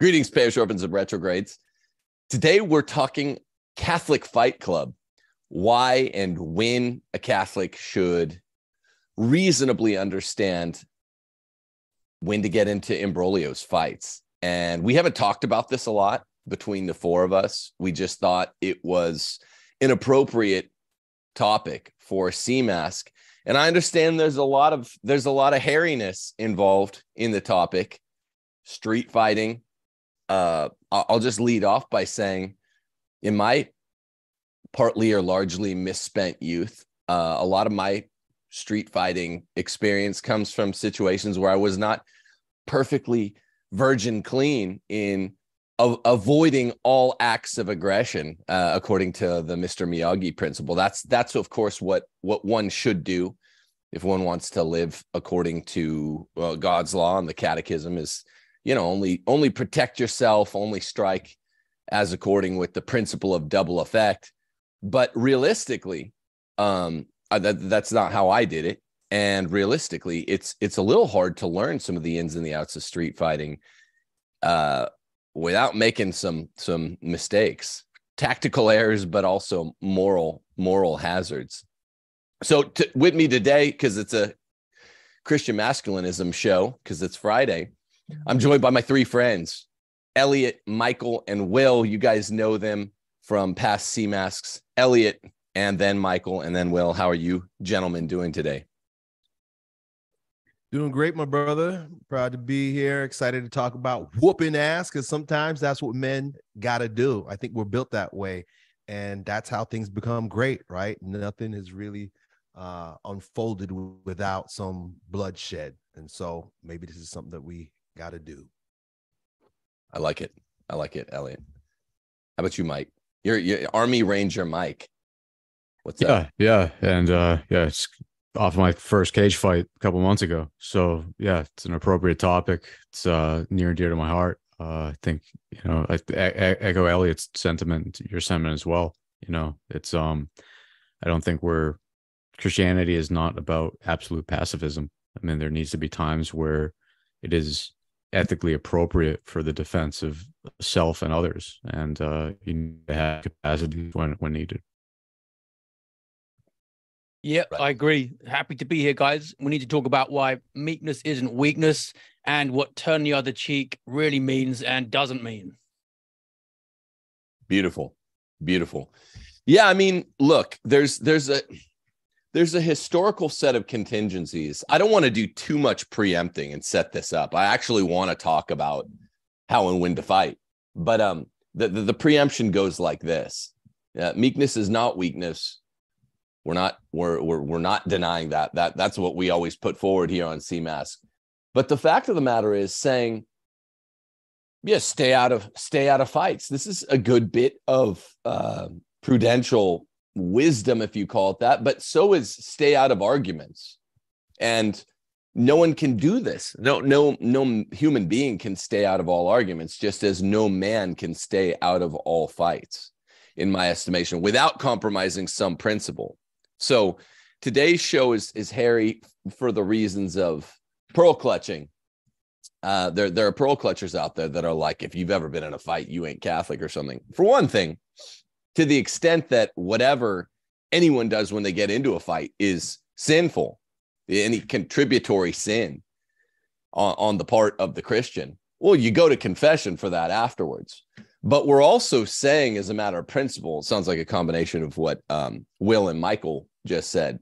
Greetings, parish orphans and retrogrades. Today we're talking Catholic Fight Club, why and when a Catholic should reasonably understand when to get into imbroglios, fights. And we haven't talked about this a lot between the four of us. We just thought it was an appropriate topic for CMask. And I understand there's a lot of there's a lot of hairiness involved in the topic, street fighting, uh, I'll just lead off by saying, in my partly or largely misspent youth, uh, a lot of my street fighting experience comes from situations where I was not perfectly virgin clean in a- avoiding all acts of aggression, uh, according to the Mr. Miyagi principle. That's that's of course what what one should do if one wants to live according to uh, God's law and the Catechism is you know only only protect yourself only strike as according with the principle of double effect but realistically um that, that's not how i did it and realistically it's it's a little hard to learn some of the ins and the outs of street fighting uh without making some some mistakes tactical errors but also moral moral hazards so to, with me today because it's a christian masculinism show because it's friday I'm joined by my three friends, Elliot, Michael, and Will. You guys know them from past Sea Masks. Elliot, and then Michael, and then Will. How are you, gentlemen, doing today? Doing great, my brother. Proud to be here. Excited to talk about whooping ass because sometimes that's what men got to do. I think we're built that way. And that's how things become great, right? Nothing is really uh, unfolded w- without some bloodshed. And so maybe this is something that we got to do. I like it. I like it, Elliot. How about you, Mike? Your your Army Ranger Mike. What's yeah, up? Yeah, and uh yeah, it's off my first cage fight a couple months ago. So yeah, it's an appropriate topic. It's uh near and dear to my heart. Uh, I think you know I, I echo Elliot's sentiment, your sentiment as well. You know, it's um, I don't think we're Christianity is not about absolute pacifism. I mean, there needs to be times where it is ethically appropriate for the defense of self and others, and uh, you need to have capacity when when needed. Yeah, right. I agree. Happy to be here, guys. We need to talk about why meekness isn't weakness and what turn the other cheek really means and doesn't mean. Beautiful. Beautiful. Yeah, I mean, look, there's there's a there's a historical set of contingencies. I don't want to do too much preempting and set this up. I actually want to talk about how and when to fight. But um, the, the, the preemption goes like this uh, meekness is not weakness. We're not we're, we're we're not denying that that that's what we always put forward here on CMask. But the fact of the matter is saying, yeah, stay out of stay out of fights. This is a good bit of uh, prudential wisdom, if you call it that, but so is stay out of arguments. And no one can do this. No, no, no human being can stay out of all arguments, just as no man can stay out of all fights, in my estimation, without compromising some principle. So today's show is is hairy for the reasons of pearl clutching. Uh, there, there are pearl clutchers out there that are like, if you've ever been in a fight, you ain't Catholic or something. For one thing, to the extent that whatever anyone does when they get into a fight is sinful, any contributory sin on, on the part of the Christian. Well, you go to confession for that afterwards. But we're also saying, as a matter of principle, it sounds like a combination of what um, Will and Michael just said,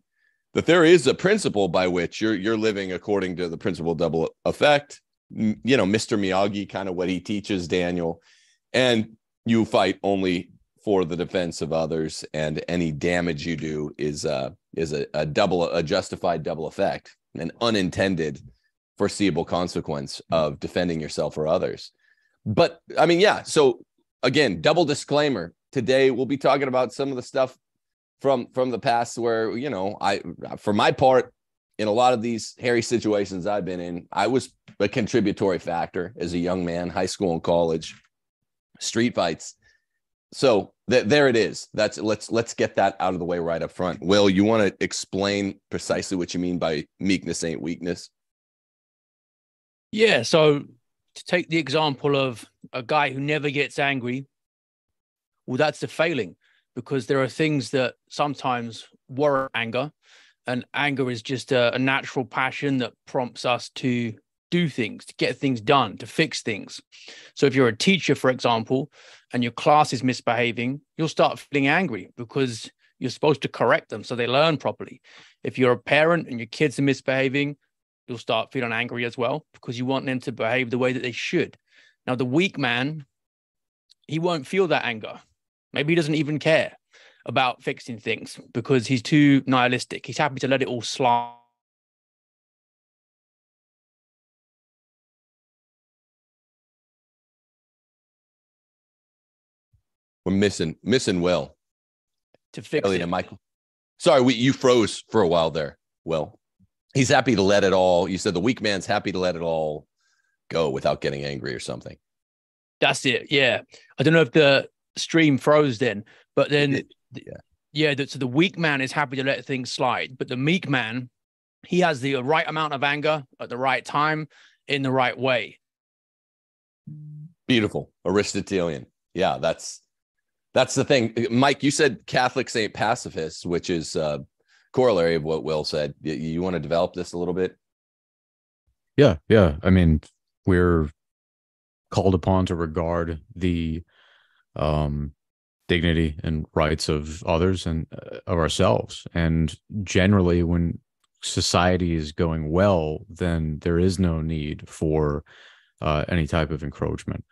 that there is a principle by which you're you're living according to the principle double effect. You know, Mr. Miyagi, kind of what he teaches Daniel, and you fight only for the defense of others and any damage you do is uh, is a, a double a justified double effect an unintended foreseeable consequence hmm. of defending yourself or others but i mean yeah so again double disclaimer today we'll be talking about some of the stuff from from the past where you know i for my part in a lot of these hairy situations i've been in i was a contributory factor as a young man high school and college street fights so th- there it is. That's let's let's get that out of the way right up front. Will, you want to explain precisely what you mean by meekness ain't weakness? Yeah. So to take the example of a guy who never gets angry, well, that's a failing because there are things that sometimes warrant anger, and anger is just a, a natural passion that prompts us to do things, to get things done, to fix things. So if you're a teacher, for example, and your class is misbehaving, you'll start feeling angry because you're supposed to correct them so they learn properly. If you're a parent and your kids are misbehaving, you'll start feeling angry as well because you want them to behave the way that they should. Now, the weak man, he won't feel that anger. Maybe he doesn't even care about fixing things because he's too nihilistic. He's happy to let it all slide We're missing missing well. To fix Elliot it. and Michael. Sorry, we, you froze for a while there. Well, he's happy to let it all. You said the weak man's happy to let it all go without getting angry or something. That's it. Yeah. I don't know if the stream froze then, but then yeah. Yeah, the, so the weak man is happy to let things slide, but the meek man, he has the right amount of anger at the right time in the right way. Beautiful. Aristotelian. Yeah, that's that's the thing, Mike. You said Catholics ain't pacifists, which is a uh, corollary of what Will said. You, you want to develop this a little bit? Yeah, yeah. I mean, we're called upon to regard the um, dignity and rights of others and uh, of ourselves. And generally, when society is going well, then there is no need for uh, any type of encroachment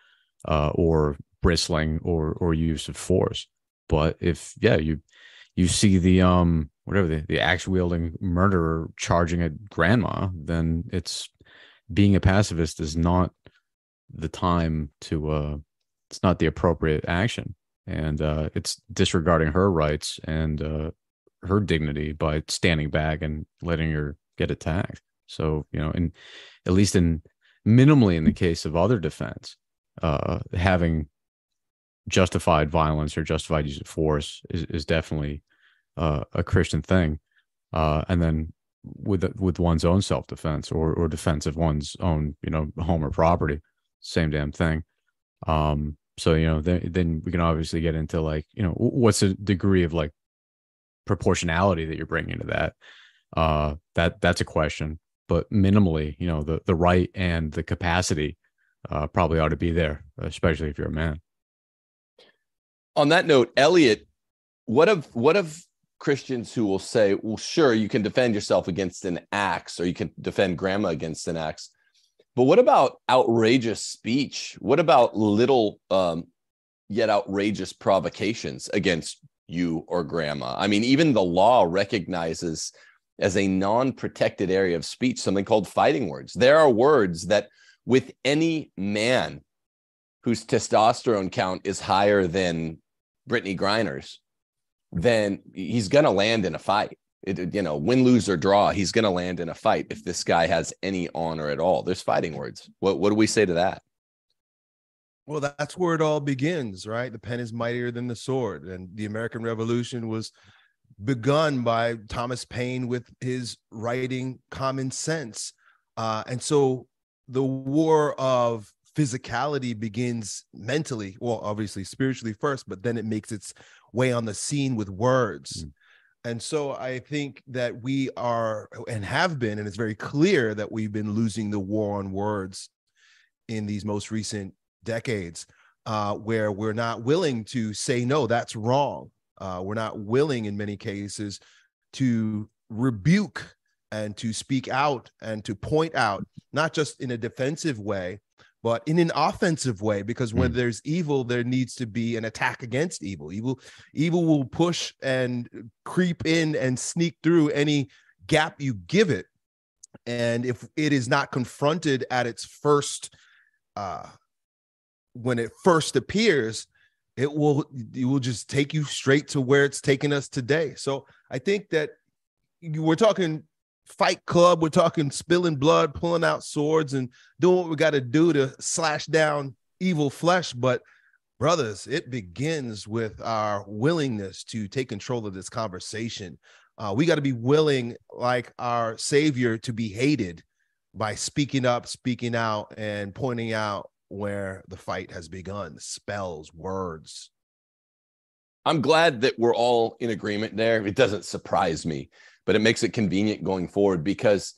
uh, or bristling or or use of force. But if yeah, you you see the um whatever the, the axe wielding murderer charging at grandma, then it's being a pacifist is not the time to uh it's not the appropriate action. And uh it's disregarding her rights and uh her dignity by standing back and letting her get attacked. So, you know, and at least in minimally in the case of other defense, uh, having justified violence or justified use of force is, is definitely uh, a Christian thing. Uh, and then with with one's own self defense or or defense of one's own you know home or property, same damn thing. Um, so you know then, then we can obviously get into like you know what's the degree of like proportionality that you're bringing to that. Uh, that that's a question. But minimally, you know the the right and the capacity uh, probably ought to be there, especially if you're a man on that note, Elliot, what of what of Christians who will say, "Well, sure, you can defend yourself against an axe, or you can defend grandma against an axe," but what about outrageous speech? What about little um, yet outrageous provocations against you or grandma? I mean, even the law recognizes as a non-protected area of speech something called fighting words. There are words that, with any man, whose testosterone count is higher than Brittany Griner's, then he's going to land in a fight. It, you know, win, lose, or draw, he's going to land in a fight if this guy has any honor at all. There's fighting words. What, what do we say to that? Well, that's where it all begins, right? The pen is mightier than the sword. And the American Revolution was begun by Thomas Paine with his writing Common Sense. Uh, and so the war of physicality begins mentally, well, obviously spiritually first, but then it makes its way on the scene with words. Mm. And so I think that we are and have been, and it's very clear that we've been losing the war on words in these most recent decades, uh, where we're not willing to say, no, that's wrong. Uh, we're not willing in many cases to rebuke and to speak out and to point out, not just in a defensive way, but in an offensive way because when mm. there's evil there needs to be an attack against evil evil evil will push and creep in and sneak through any gap you give it and if it is not confronted at its first uh when it first appears it will it will just take you straight to where it's taken us today so i think that you were talking fight club. We're talking spilling blood, pulling out swords, and doing what we got to do to slash down evil flesh. But brothers, it begins with our willingness to take control of this conversation. Uh, we got to be willing, like our Savior, to be hated by speaking up, speaking out, and pointing out where the fight has begun spells, words. I'm glad that we're all in agreement there. It doesn't surprise me but it makes it convenient going forward because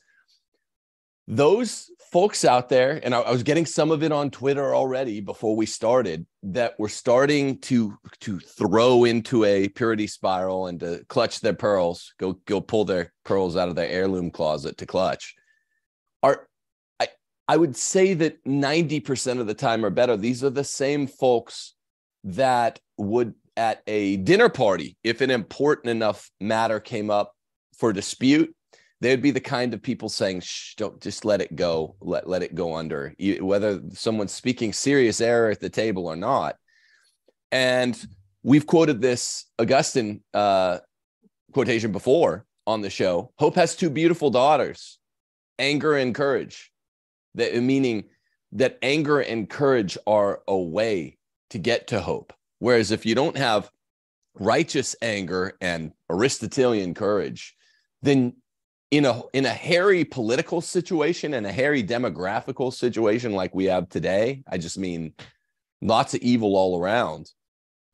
those folks out there, and I, I, was getting some of it on Twitter already before we started, that were starting to to throw into a purity spiral and to clutch their pearls, go go pull their pearls out of their heirloom closet to clutch. Are I I would say that 90% of the time or better, these are the same folks that would at a dinner party, if an important enough matter came up, for dispute, they'd be the kind of people saying, Shh, don't just let it go, let, let it go under, you, whether someone's speaking serious error at the table or not. And we've quoted this Augustine uh, quotation before on the show. Hope has two beautiful daughters, anger and courage. That meaning that anger and courage are a way to get to hope. Whereas if you don't have righteous anger and Aristotelian courage, then in a in a hairy political situation and a hairy demographical situation like we have today, I just mean lots of evil all around.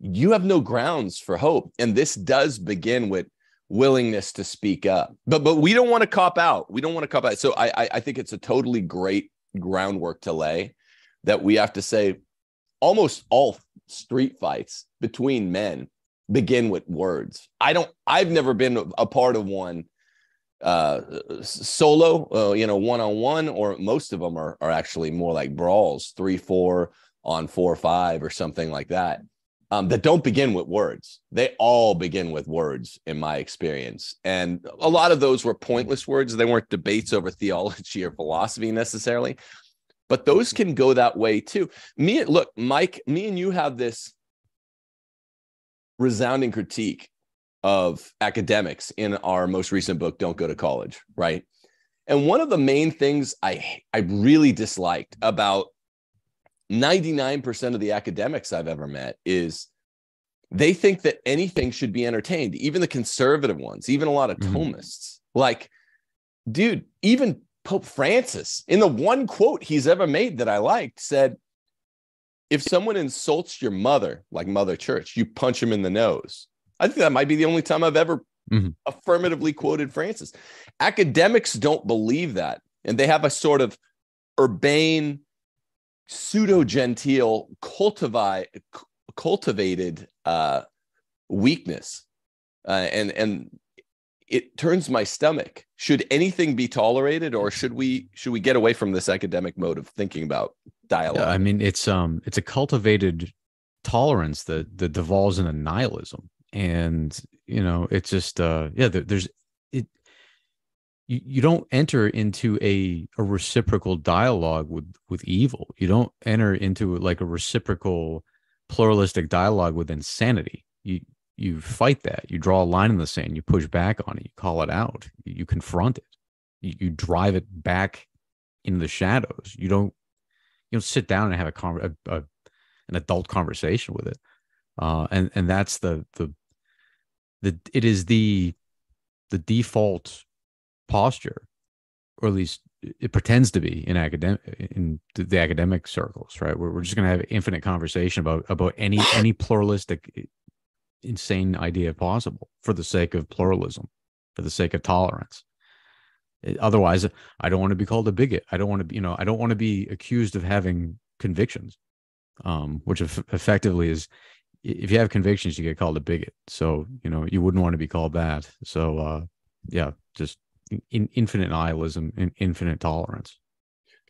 You have no grounds for hope, and this does begin with willingness to speak up. But but we don't want to cop out. We don't want to cop out. So I, I I think it's a totally great groundwork to lay that we have to say almost all street fights between men begin with words. I don't I've never been a part of one uh, solo, uh, you know, one on one, or most of them are, are actually more like brawls, three, four on four, five, or something like that, um, that don't begin with words. They all begin with words, in my experience. And a lot of those were pointless words. They weren't debates over theology or philosophy necessarily, but those can go that way too. Me, look, Mike, me and you have this resounding critique of academics in our most recent book, Don't Go to College, right? And one of the main things I, I really disliked about 99% of the academics I've ever met is they think that anything should be entertained, even the conservative ones, even a lot of mm-hmm. Thomists. Like, dude, even Pope Francis, in the one quote he's ever made that I liked, said, If someone insults your mother, like Mother Church, you punch him in the nose. I think that might be the only time I've ever mm-hmm. affirmatively quoted Francis. Academics don't believe that, and they have a sort of urbane, pseudo genteel, cultivi- cultivated uh, weakness, uh, and and it turns my stomach. Should anything be tolerated, or should we should we get away from this academic mode of thinking about dialogue? Yeah, I mean, it's um, it's a cultivated tolerance that that devolves into nihilism and you know it's just uh yeah there, there's it you, you don't enter into a a reciprocal dialogue with with evil you don't enter into like a reciprocal pluralistic dialogue with insanity you you fight that you draw a line in the sand you push back on it you call it out you, you confront it you, you, drive it back in the shadows you don't you don't sit down and have a, con- a, a an adult conversation with it uh, and and that's the the the it is the the default posture, or at least it pretends to be in academic in the academic circles, right? we're we're just going to have infinite conversation about about any any pluralistic insane idea possible for the sake of pluralism, for the sake of tolerance. Eh, otherwise, I don't want to be called a bigot. I don't want to be, you know, I don't want to be accused of having convictions, um, which effectively is if you have convictions, you get called a bigot. So you know you wouldn't want to be called that. So uh, yeah, just in, infinite nihilism and infinite tolerance.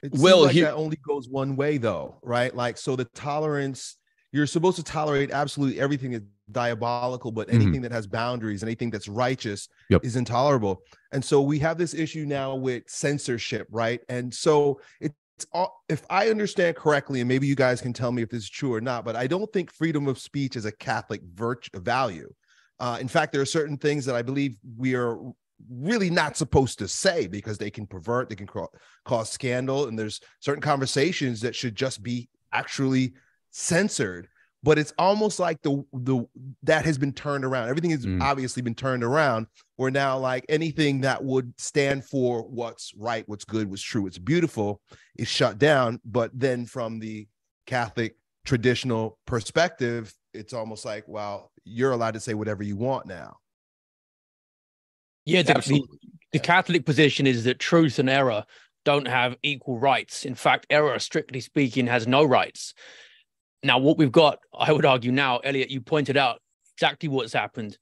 It well, like he- that only goes one way though, right? Like so, the tolerance you're supposed to tolerate absolutely everything is diabolical, but mm-hmm. anything mm-hmm. that has boundaries, anything that's righteous, yep. is intolerable. And so we have this issue now with censorship, right? And so it all, if I understand correctly, and maybe you guys can tell me if this is true or not, but I don't think freedom of speech is a Catholic virtue value. Uh, in fact, there are certain things that I believe we are really not supposed to say because they can pervert, they can ca- cause scandal, and there's certain conversations that should just be actually censored but it's almost like the the that has been turned around. Everything has mm. obviously been turned around. Where now, like anything that would stand for what's right, what's good, what's true, what's beautiful, is shut down. But then, from the Catholic traditional perspective, it's almost like, well, you're allowed to say whatever you want now. Yeah, the, Absolutely. the, the Catholic position is that truth and error don't have equal rights. In fact, error, strictly speaking, has no rights. Now, what we've got, I would argue now, Elliot, you pointed out exactly what's happened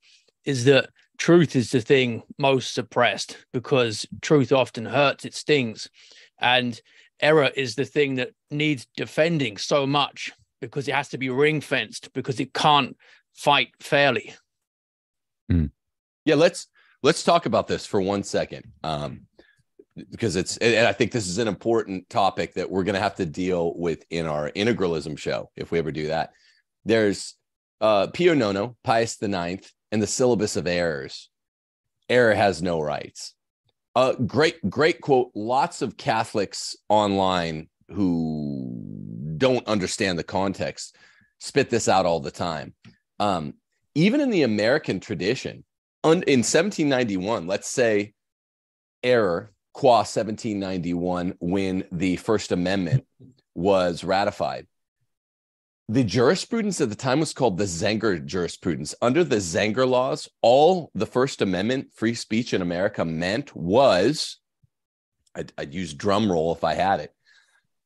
is that truth is the thing most suppressed because truth often hurts, it stings. And error is the thing that needs defending so much because it has to be ring fenced because it can't fight fairly. Mm. Yeah, let's let's talk about this for one second. Um, because it's and i think this is an important topic that we're going to have to deal with in our integralism show if we ever do that there's uh pio nono pius the ninth and the syllabus of errors error has no rights uh great great quote lots of catholics online who don't understand the context spit this out all the time um even in the american tradition un- in 1791 let's say error qua 1791 when the first amendment was ratified the jurisprudence at the time was called the Zenger jurisprudence. Under the Zenger laws, all the First Amendment free speech in America meant was I'd, I'd, use drum roll if I had it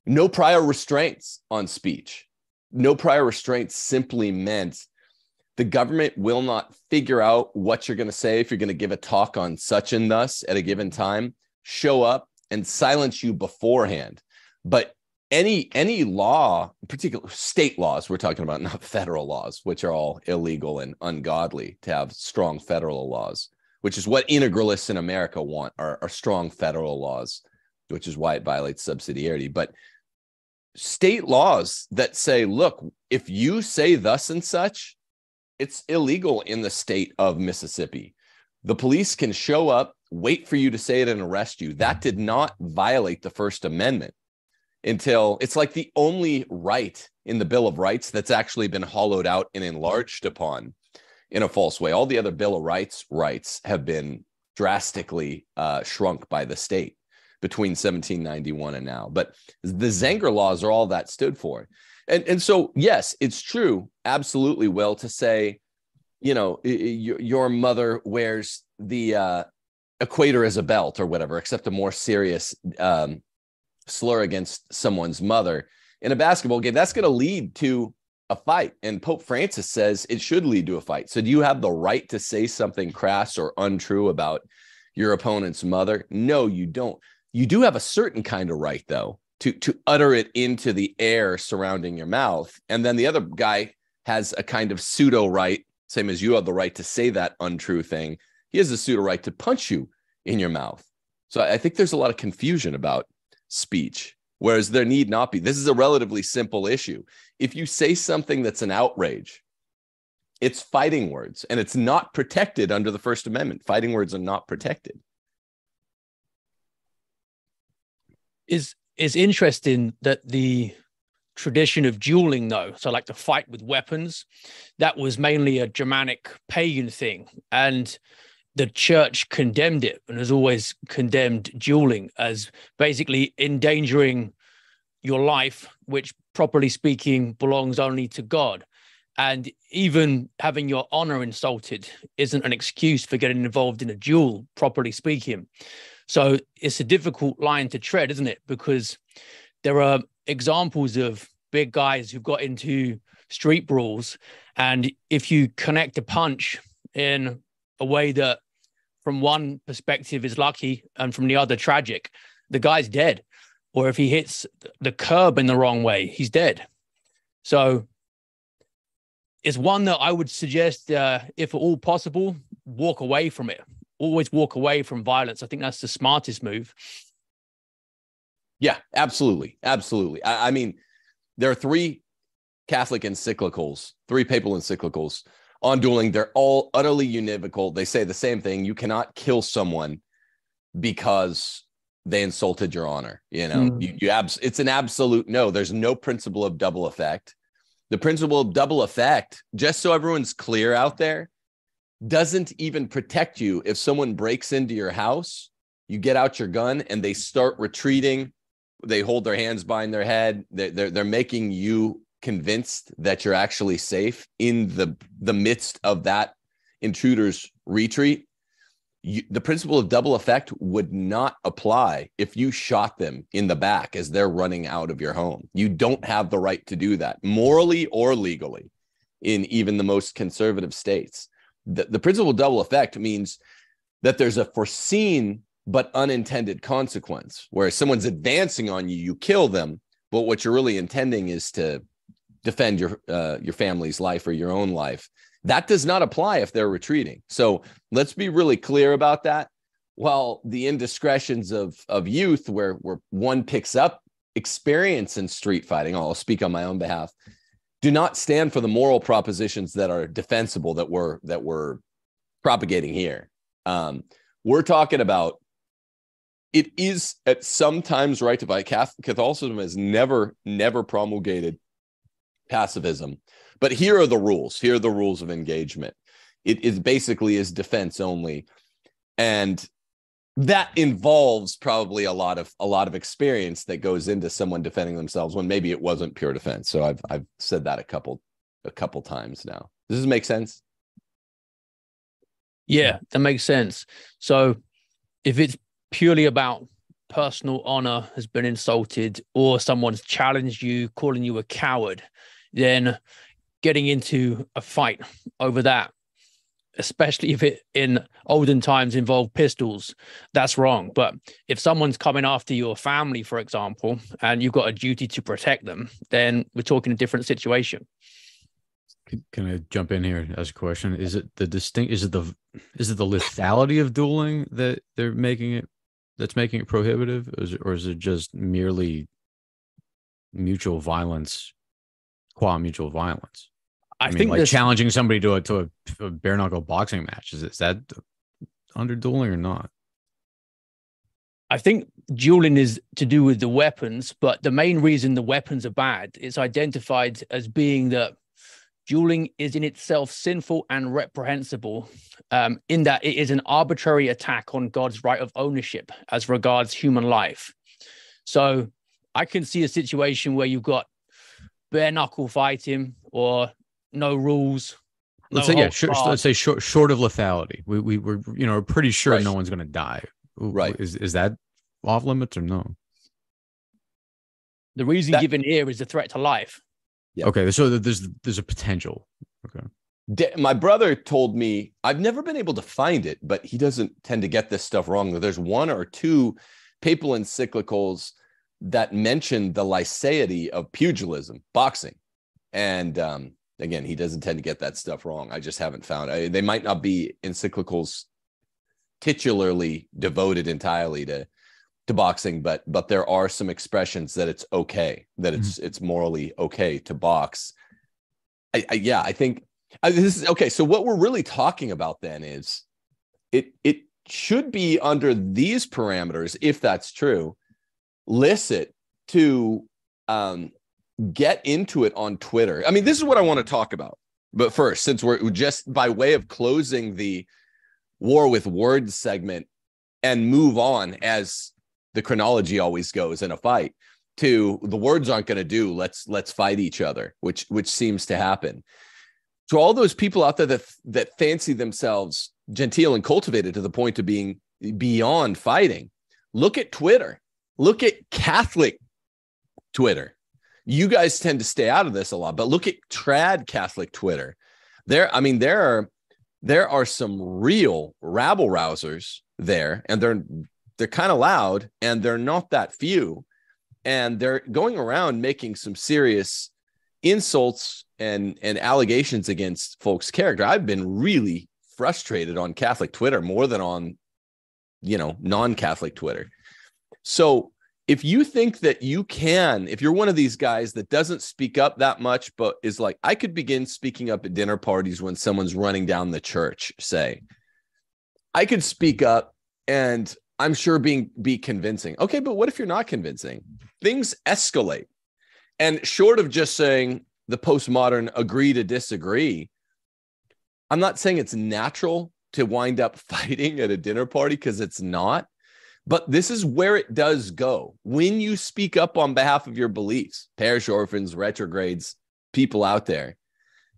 no prior restraints on speech. No prior restraints simply meant the government will not figure out what you're going to say if you're going to give a talk on such and thus at a given time show up and silence you beforehand. But any any law, particular state laws, we're talking about, not federal laws, which are all illegal and ungodly to have strong federal laws, which is what integralists in America want are, are strong federal laws, which is why it violates subsidiarity. But state laws that say, look, if you say thus and such, it's illegal in the state of Mississippi. The police can show up wait for you to say it and arrest you. That did not violate the First Amendment until it's like the only right in the Bill of Rights that's actually been hollowed out and enlarged upon in a false way. All the other Bill of Rights rights have been drastically uh, shrunk by the state between 1791 and now. But the Zenger laws are all that stood for. And, and so, yes, it's true, absolutely, Will, to say, you know, your mother wears the uh, equator as a belt or whatever, except a more serious um, slur against someone's mother in a basketball game, that's going to lead to a fight. And Pope Francis says it should lead to a fight. So, do you have the right to say something crass or untrue about your opponent's mother? No, you don't. You do have a certain kind of right, though, to, to utter it into the air surrounding your mouth. And then the other guy has a kind of pseudo right, same as you have the right to say that untrue thing he has a pseudo right to punch you in your mouth. So I think there's a lot of confusion about speech, whereas there need not be. This is a relatively simple issue. If you say something that's an outrage, it's fighting words and it's not protected under the First Amendment. Fighting words are not protected. Is is interesting that the tradition of dueling though so like the fight with weapons that was mainly a germanic pagan thing and the church condemned it and has always condemned dueling as basically endangering your life, which properly speaking belongs only to God. And even having your honor insulted isn't an excuse for getting involved in a duel, properly speaking. So it's a difficult line to tread, isn't it? Because there are examples of big guys who've got into street brawls. And if you connect a punch in a way that from one perspective is lucky and from the other tragic. The guy's dead. Or if he hits the curb in the wrong way, he's dead. So it's one that I would suggest, uh, if at all possible, walk away from it. Always walk away from violence. I think that's the smartest move. Yeah, absolutely. Absolutely. I, I mean, there are three Catholic encyclicals, three papal encyclicals on dueling. They're all utterly univocal. They say the same thing. You cannot kill someone because they insulted your honor. You know, mm. you, you abs- it's an absolute no. There's no principle of double effect. The principle of double effect, just so everyone's clear out there, doesn't even protect you if someone breaks into your house you get out your gun and they start retreating they hold their hands behind their head they're, they're, they're, making you convinced that you're actually safe in the the midst of that intruder's retreat you, the principle of double effect would not apply if you shot them in the back as they're running out of your home. You don't have the right to do that morally or legally in even the most conservative states. The, the principle of double effect means that there's a foreseen but unintended consequence where someone's advancing on you, you kill them, but what you're really intending is to defend your uh, your family's life or your own life. That does not apply if they're retreating. So let's be really clear about that. While the indiscretions of of youth, where where one picks up experience in street fighting, I'll speak on my own behalf. Do not stand for the moral propositions that are defensible that we're that we're propagating here. Um, we're talking about it is at sometimes right to fight. Catholicism has never, never promulgated passivism. But here are the rules. Here are the rules of engagement. It is basically is defense only. And that involves probably a lot of a lot of experience that goes into someone defending themselves when maybe it wasn't pure defense. So I've I've said that a couple a couple times now. Does this make sense? Yeah, that makes sense. So if it's purely about personal honor has been insulted or someone's challenged you, calling you a coward, then getting into a fight over that, especially if it in olden times involved pistols, that's wrong. But if someone's coming after your family, for example, and you've got a duty to protect them, then we're talking a different situation. Can I jump in here and ask a question? Is it the distinct? Is it the is it the lethality of dueling that they're making it that's making it prohibitive, or is it, or is it just merely mutual violence qua mutual violence? I, I mean, think like this... challenging somebody to a, to a, a bare knuckle boxing match is, is that under dueling or not? I think dueling is to do with the weapons, but the main reason the weapons are bad, it's identified as being that dueling is in itself sinful and reprehensible um, in that it is an arbitrary attack on God's right of ownership as regards human life. So I can see a situation where you've got bare knuckle fighting or no rules. No let's say yeah, short, let's say short, short of lethality. We we were you know pretty sure right. no one's going to die. Right? Is is that off limits or no? The reason that, given here is the threat to life. Okay, so there's there's a potential. Okay. De- my brother told me I've never been able to find it, but he doesn't tend to get this stuff wrong. There's one or two papal encyclicals that mentioned the lyceity of pugilism, boxing. And um, again, he doesn't tend to get that stuff wrong. I just haven't found I, they might not be encyclicals titularly devoted entirely to to boxing, but but there are some expressions that it's okay that it's mm-hmm. it's morally okay to box. I, I yeah, I think I, this is okay. So what we're really talking about then is it it should be under these parameters if that's true licit to um, get into it on Twitter. I mean, this is what I want to talk about. But first, since we're just by way of closing the war with words segment and move on as the chronology always goes in a fight to the words aren't going to do let's let's fight each other which which seems to happen to all those people out there that that fancy themselves genteel and cultivated to the point of being beyond fighting look at twitter Look at Catholic Twitter. You guys tend to stay out of this a lot, but look at trad Catholic Twitter. There, I mean, there are there are some real rabble rousers there, and they're they're kind of loud, and they're not that few, and they're going around making some serious insults and and allegations against folks' character. I've been really frustrated on Catholic Twitter more than on you know non-Catholic Twitter so if you think that you can, if you're one of these guys that doesn't speak up that much, but is like, I could begin speaking up at dinner parties when someone's running down the church, say, I could speak up and I'm sure being be convincing. Okay, but what if you're not convincing? Things escalate. And short of just saying the postmodern agree to disagree, I'm not saying it's natural to wind up fighting at a dinner party because it's not. But this is where it does go. When you speak up on behalf of your beliefs, parish orphans, retrogrades, people out there,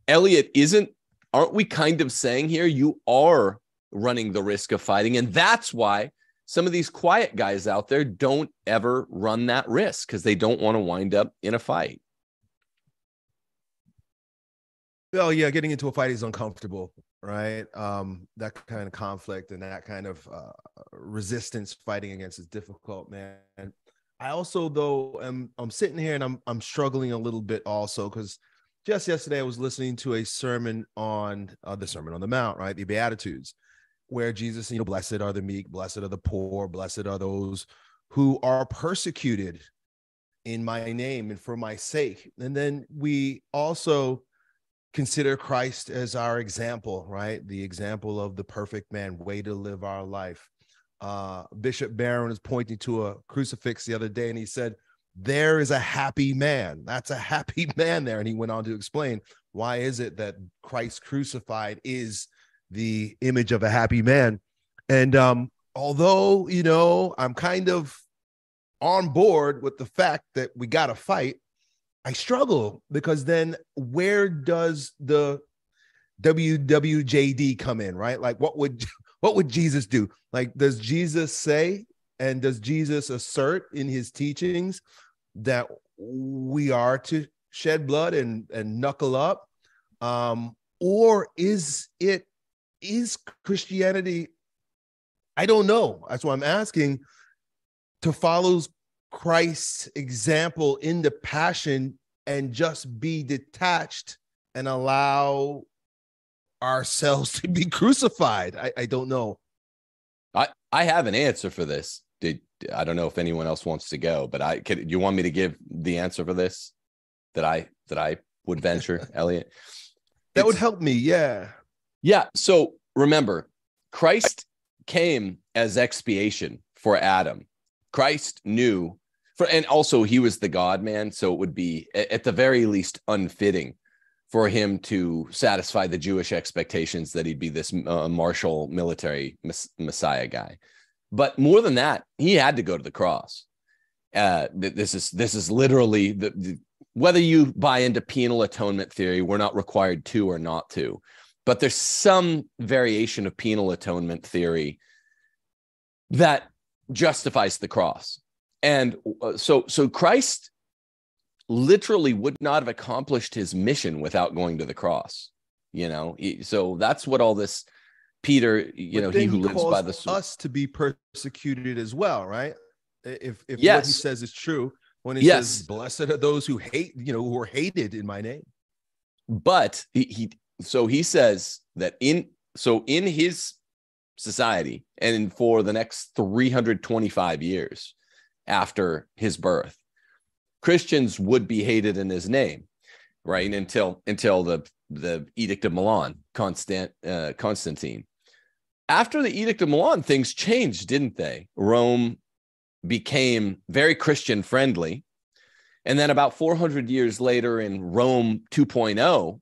Elliot, isn't, aren't we kind of saying here you are running the risk of fighting? And that's why some of these quiet guys out there don't ever run that risk because they don't want to wind up in a fight. Well, yeah, getting into a fight is uncomfortable right? Um, that kind of conflict and that kind of uh, resistance fighting against is difficult, man. I also though am I'm sitting here and I'm I'm struggling a little bit also because just yesterday I was listening to a sermon on uh, the Sermon on the Mount, right? The Beatitudes, where Jesus, you know, blessed are the meek, blessed are the poor, blessed are those who are persecuted in my name and for my sake. And then we also consider Christ as our example, right? The example of the perfect man, way to live our life. Uh, Bishop Barron is pointing to a crucifix the other day and he said, There is a happy man. That's a happy man there. And he went on to explain why is it that Christ crucified is the image of a happy man. And um, although, you know, I'm kind of on board with the fact that we got to fight, I struggle because then where does the WWJD come in, right? Like what would what would Jesus do? Like does Jesus say and does Jesus assert in his teachings that we are to shed blood and and knuckle up? Um or is it is Christianity I don't know. That's why I'm asking to follow Christ's example in the passion and just be detached and allow ourselves to be crucified? I, I don't know. I, I have an answer for this. Did I don't know if anyone else wants to go, but I could you want me to give the answer for this that I that I would venture, Elliot? That it's, would help me, yeah. Yeah. So remember, Christ came as expiation for Adam. Christ knew for and also he was the god man, so it would be at the very least unfitting for him to satisfy the Jewish expectations that he'd be this uh, martial military mes- messiah guy. But more than that, he had to go to the cross. Uh, this is this is literally the, the whether you buy into penal atonement theory, we're not required to or not to, but there's some variation of penal atonement theory that justifies the cross and uh, so so Christ literally would not have accomplished his mission without going to the cross. You know, so that's what all this Peter, you but know, he who he lives by the us to be persecuted as well, right? If if yes. what he says is true, when he yes. says, "Blessed are those who hate," you know, who are hated in my name. But he, he so he says that in so in his society and for the next 325 years after his birth. Christians would be hated in his name, right? Mm-hmm. Until until the the Edict of Milan, Constant uh, Constantine. After the Edict of Milan, things changed, didn't they? Rome became very Christian friendly. And then about 400 years later in Rome 2.0,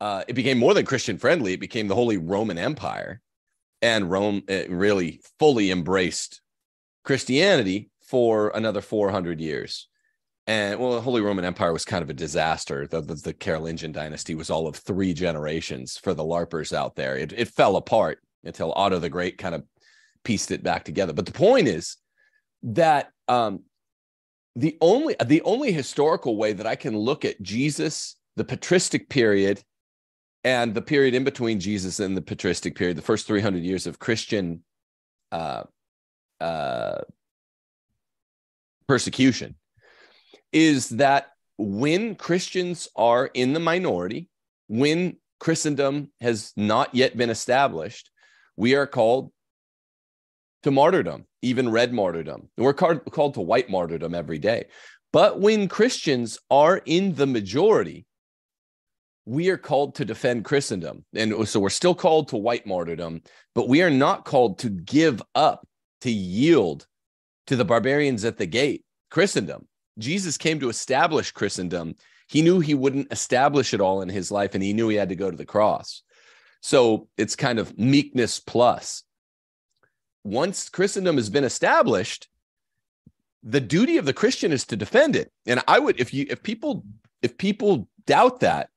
uh, it became more than Christian friendly. It became the Holy Roman Empire. And Rome really fully embraced Christianity for another 400 years. And well, the Holy Roman Empire was kind of a disaster. The, the, the Carolingian dynasty was all of three generations for the LARPers out there. It, it fell apart until Otto the Great kind of pieced it back together. But the point is that um, the only the only historical way that I can look at Jesus, the patristic period, and the period in between Jesus and the patristic period, the first 300 years of Christian uh, uh, persecution is that when Christians are in the minority, when Christendom has not yet been established, we are called to martyrdom, even red martyrdom. We're called to white martyrdom every day. But when Christians are in the majority, we are called to defend Christendom. And so we're still called to white martyrdom, but we are not called to give up to yield to the barbarians at the gate, Christendom. Jesus came to establish Christendom. He knew he wouldn't establish it all in his life, and he knew he had to go to the cross. So it's kind of meekness plus. Once Christendom has been established, the duty of the Christian is to defend it. And I would, if you, if people, if people doubt that,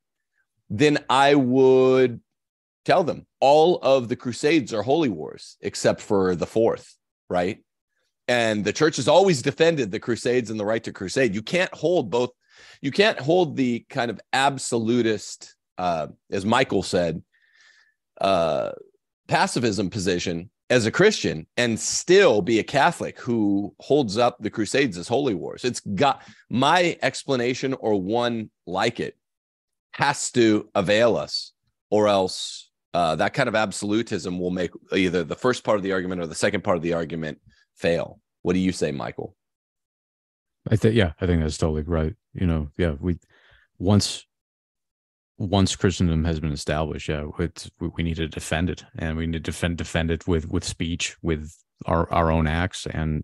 then I would tell them all of the Crusades are holy wars except for the fourth right? And the church has always defended the crusades and the right to crusade. You can't hold both, you can't hold the kind of absolutist, uh, as Michael said, uh, pacifism position as a Christian and still be a Catholic who holds up the Crusades as holy wars. It's got my explanation or one like it has to avail us, or else uh, that kind of absolutism will make either the first part of the argument or the second part of the argument fail. What do you say, Michael? I think yeah, I think that's totally right. You know, yeah, we once once Christendom has been established, yeah, it's, we need to defend it, and we need to defend defend it with with speech, with our our own acts, and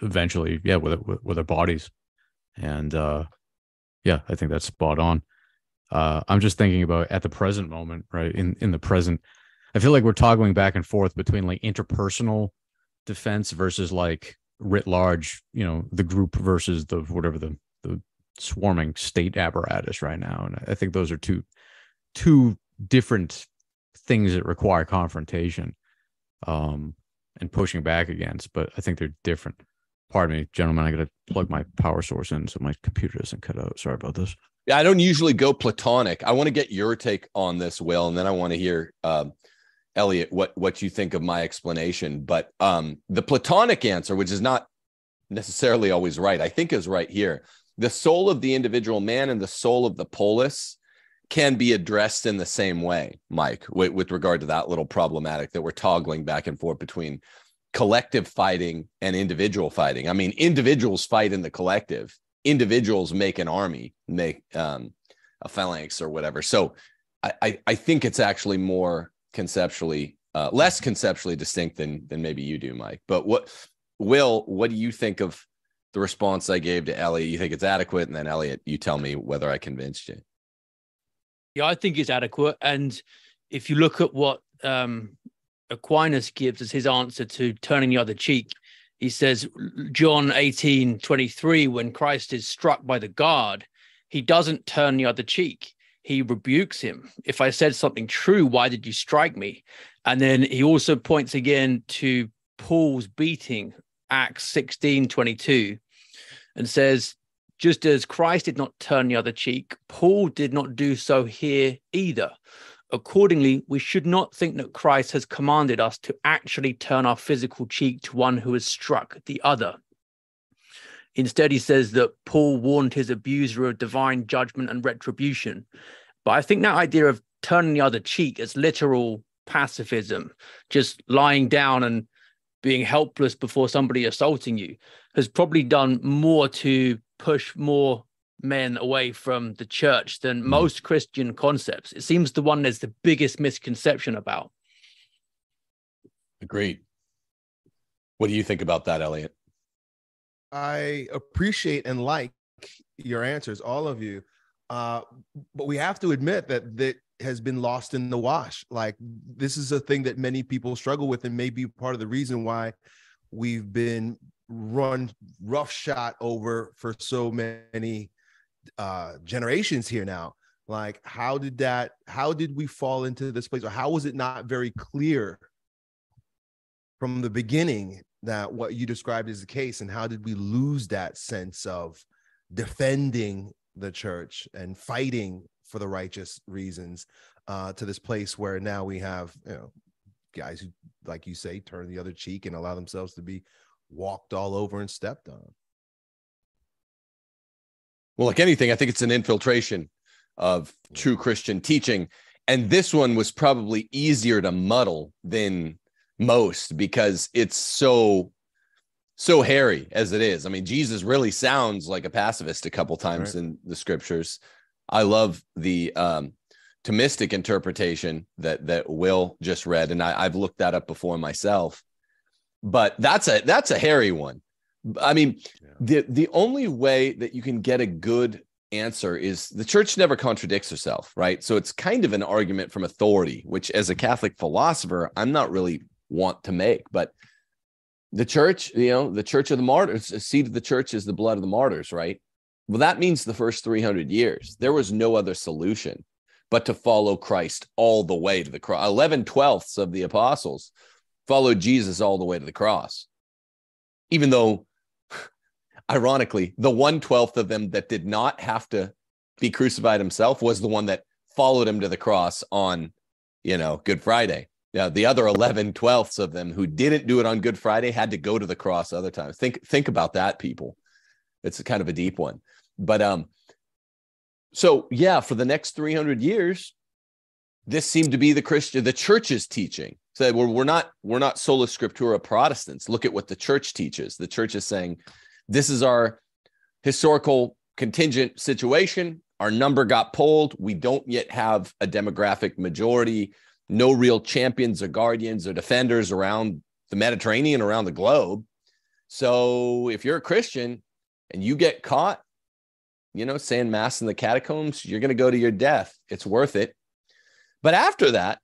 eventually, yeah, with with, with our bodies, and uh, yeah, I think that's spot on uh, i'm just thinking about at the present moment right in in the present i feel like we're toggling back and forth between like interpersonal defense versus like writ large you know the group versus the whatever the the swarming state apparatus right now and i think those are two two different things that require confrontation um and pushing back against but i think they're different pardon me gentlemen i gotta plug my power source in so my computer doesn't cut out sorry about this yeah, I don't usually go platonic. I want to get your take on this, Will, and then I want to hear um, Elliot what what you think of my explanation. But um, the platonic answer, which is not necessarily always right, I think is right here. The soul of the individual man and the soul of the polis can be addressed in the same way, Mike, with, with regard to that little problematic that we're toggling back and forth between collective fighting and individual fighting. I mean, individuals fight in the collective individuals make an army, make um, a phalanx or whatever. So I, I, I think it's actually more conceptually, uh, less conceptually distinct than than maybe you do, Mike. But what, Will, what do you think of the response I gave to Elliot? You think it's adequate, and then Elliot, you tell me whether I convinced you. Yeah, I think it's adequate, and if you look at what um, Aquinas gives as his answer to turning the other cheek, he says john 18 23 when christ is struck by the guard he doesn't turn the other cheek he rebukes him if i said something true why did you strike me and then he also points again to paul's beating acts 16 22 and says just as christ did not turn the other cheek paul did not do so here either Accordingly, we should not think that Christ has commanded us to actually turn our physical cheek to one who has struck the other. Instead, he says that Paul warned his abuser of divine judgment and retribution. But I think that idea of turning the other cheek is literal pacifism, just lying down and being helpless before somebody assaulting you, has probably done more to push more men away from the church than hmm. most Christian concepts. It seems the one there's the biggest misconception about. Agreed. What do you think about that, Elliot? I appreciate and like your answers, all of you. Uh, but we have to admit that that has been lost in the wash. Like this is a thing that many people struggle with, and may be part of the reason why we've been run rough shot over for so many uh, generations here now. Like, how did that? How did we fall into this place, or how was it not very clear from the beginning that what you described is the case, and how did we lose that sense of defending the church and fighting for the righteous reasons uh, to this place where now we have you know guys who, like you say, turn the other cheek and allow themselves to be walked all over and stepped on well, like anything, I think it's an infiltration of true Christian teaching. And this one was probably easier to muddle than most because it's so so hairy as it is. I mean, Jesus really sounds like a pacifist a couple times right. in the scriptures. I love the um Thomistic interpretation that that Will just read, and I, I've looked that up before myself. But that's a that's a hairy one. I mean, the the only way that you can get a good answer is the church never contradicts herself, right? So it's kind of an argument from authority, which as a Catholic philosopher, I'm not really want to make, but the church, you know, the church of the martyrs, the seed of the church is the blood of the martyrs, right? Well, that means the first 300 years, there was no other solution but to follow Christ all the way to the cross. 11 twelfths of the apostles followed Jesus all the way to the cross, even though Ironically, the one twelfth of them that did not have to be crucified himself was the one that followed him to the cross on, you know, Good Friday. Yeah, the other 11 twelfths of them who didn't do it on Good Friday had to go to the cross other times. Think, think about that, people. It's kind of a deep one. But um, so yeah, for the next 300 years, this seemed to be the Christian, the church's teaching. So we're, we're not, we're not sola scriptura Protestants. Look at what the church teaches. The church is saying, this is our historical contingent situation. Our number got pulled. We don't yet have a demographic majority, no real champions or guardians or defenders around the Mediterranean, around the globe. So if you're a Christian and you get caught, you know, saying mass in the catacombs, you're going to go to your death. It's worth it. But after that,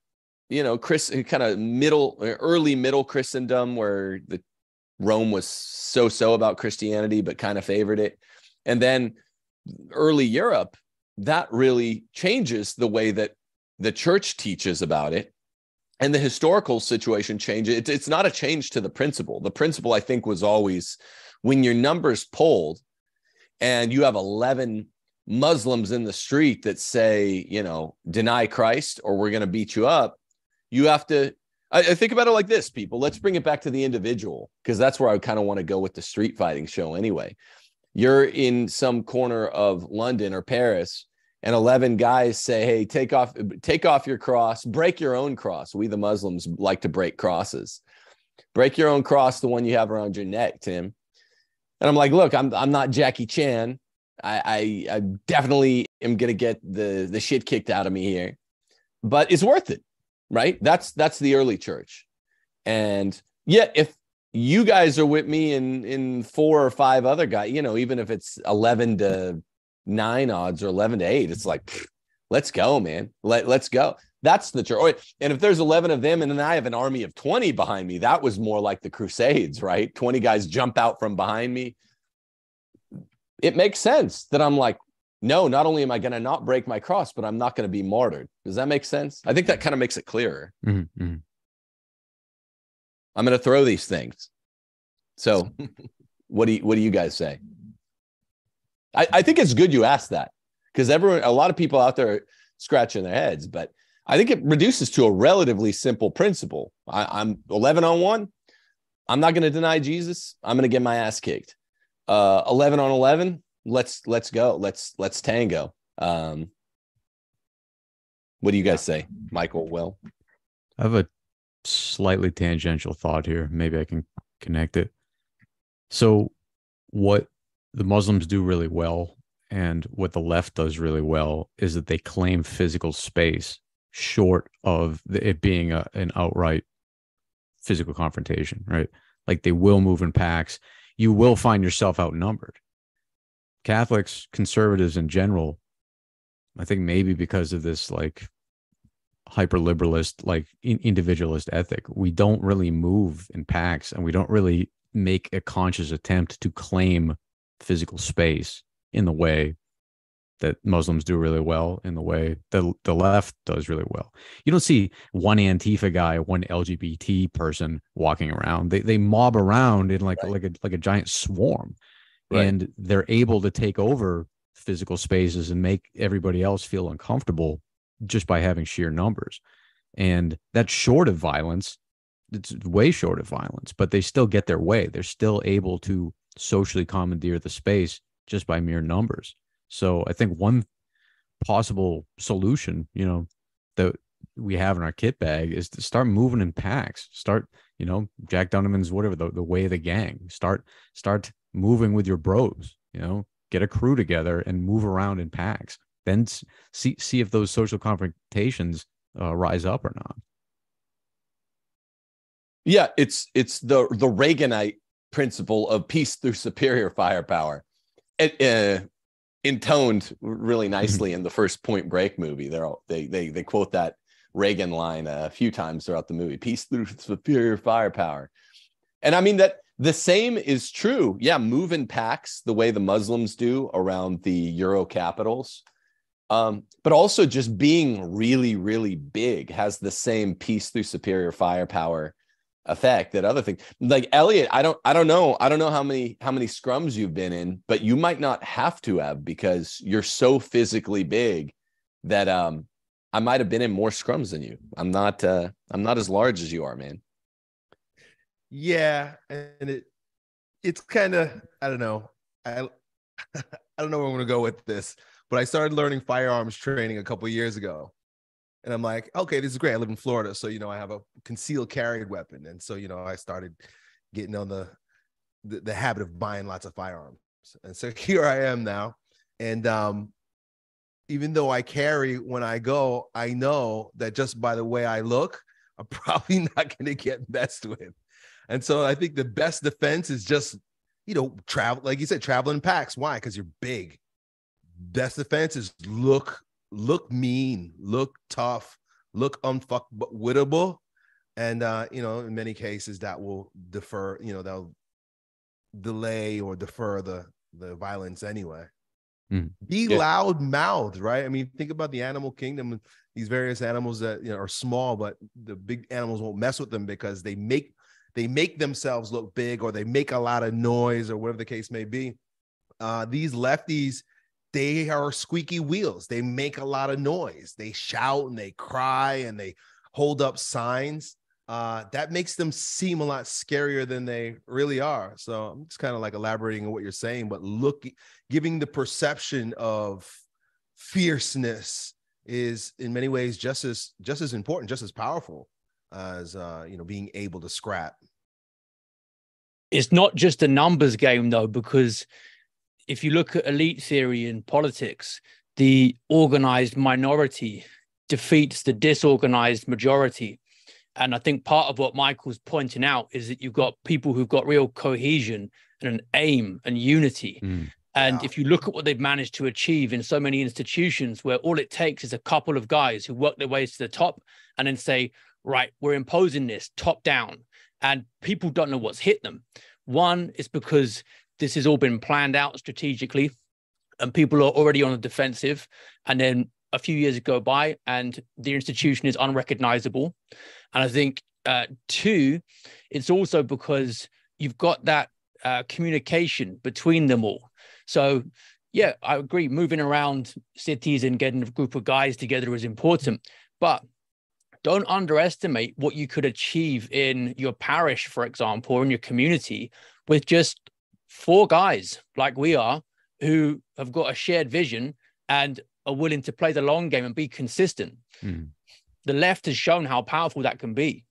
you know, Chris kind of middle early middle Christendom where the Rome was so so about Christianity, but kind of favored it. And then early Europe, that really changes the way that the church teaches about it. And the historical situation changes. It's, it's not a change to the principle. The principle, I think, was always when your numbers pulled, and you have 11 Muslims in the street that say, you know, deny Christ or we're going to beat you up, you have to I, I, think about it like this, people. Let's bring it back to the individual because that's where I kind of want to go with the street fighting show anyway. You're in some corner of London or Paris, and 11 guys say, Hey, take off, take off your cross, break your own cross. We, the Muslims, like to break crosses. Break your own cross, the one you have around your neck, Tim. And I'm like, Look, I'm, I'm not Jackie Chan. I, I, I definitely am going to get the, the shit kicked out of me here, but it's worth it right? That's that's the early church. And yet if you guys are with me in in four or five other guys, you know, even if it's 11 to 9 odds or 11 to 8, it's like let's go, man. Let let's go. That's the church. And if there's 11 of them and then I have an army of 20 behind me, that was more like the crusades, right? 20 guys jump out from behind me. It makes sense that I'm like, no, not only am I going to not break my cross, but I'm not going to be martyred. Does that make sense? I think that mm-hmm. kind of makes it clearer. Mm-hmm. mm-hmm. I'm going to throw these things. So, what do you, what do you guys say? I, I think it's good you asked that because everyone, a lot of people out there scratching their heads, but I think it reduces to a relatively simple principle. I, am 11 on one. I'm not going to deny Jesus. I'm going to get my ass kicked. Uh, 11 on 11 let's let's go let's let's tango um what do you guys say michael will i have a slightly tangential thought here maybe i can connect it so what the muslims do really well and what the left does really well is that they claim physical space short of it being a, an outright physical confrontation right like they will move in packs you will find yourself outnumbered Catholics, conservatives in general, I think maybe because of this like hyper liberalist, like individualist ethic, we don't really move in packs and we don't really make a conscious attempt to claim physical space in the way that Muslims do really well, in the way that the left does really well. You don't see one Antifa guy, one LGBT person walking around. They they mob around in like right. like a like a giant swarm right. and they're able to take over physical spaces and make everybody else feel uncomfortable just by having sheer numbers. And that's short of violence. It's way short of violence, but they still get their way. They're still able to socially commandeer the space just by mere numbers. So I think one possible solution, you know, that we have in our kit bag is to start moving in packs. Start, you know, Jack Donovan's whatever the, the way of the gang. Start start moving with your bros, you know, get a crew together and move around in packs. Then see see if those social confrontations uh, rise up or not. Yeah, it's it's the the Reaganite principle of peace through superior firepower, it, uh, intoned really nicely in the first Point Break movie. They're all, they they they quote that Reagan line uh, a few times throughout the movie: "Peace through superior firepower," and I mean that the same is true. Yeah, move in packs the way the Muslims do around the Euro capitals. Um, but also just being really, really big has the same peace through superior firepower effect that other thing. Like Elliot, I don't I don't know. I don't know how many how many scrums you've been in, but you might not have to have because you're so physically big that um I might have been in more scrums than you. I'm not uh I'm not as large as you are, man yeah, and it it's kind of I don't know I I don't know where I'm gonna go with this, but I started learning firearms training a couple years ago, and I'm like, okay, this is great. I live in Florida, so you know I have a concealed carried weapon, and so you know I started getting on the, the, the habit of buying lots of firearms, and so here I am now, and um, even though I carry when I go, I know that just by the way I look, I'm probably not going to get messed with. And so I think the best defense is just, you know, travel, like you said, traveling packs. Why? Because you're big. Best defense is look, look mean, look tough, look unfuckable. And, uh, you know, in many cases that will defer, you know, they will delay or defer the, the violence anyway. Mm. Be yeah. loud mouthed, right? I mean, think about the animal kingdom, these various animals that you know, are small, but the big animals won't mess with them because they make they make themselves look big or they make a lot of noise or whatever the case may be. Uh, these lefties, they are squeaky wheels. They make a lot of noise. They shout and they cry and they hold up signs. Uh, that makes them seem a lot scarier than they really are. So I'm just kind of like elaborating on what you're saying, but look, giving the perception of fierceness is in many ways just as just as important, just as powerful as uh, you know being able to scrap it's not just a numbers game, though, because if you look at elite theory in politics, the organized minority defeats the disorganized majority. And I think part of what Michael's pointing out is that you've got people who've got real cohesion and an aim and unity. Mm. And yeah. if you look at what they've managed to achieve in so many institutions where all it takes is a couple of guys who work their ways to the top and then say, right, we're imposing this top down and people don't know what's hit them. One is because this has all been planned out strategically, and people are already on the defensive. And then a few years go by, and the institution is unrecognizable. And I think uh, two, it's also because you've got that uh, communication between them all. So yeah, I agree. Moving around cities and getting a group of guys together is important, but don't underestimate what you could achieve in your parish, for example, or in your community with just four guys like we are who have got a shared vision and are willing to play the long game and be consistent. Mm. The left has shown how powerful that can be.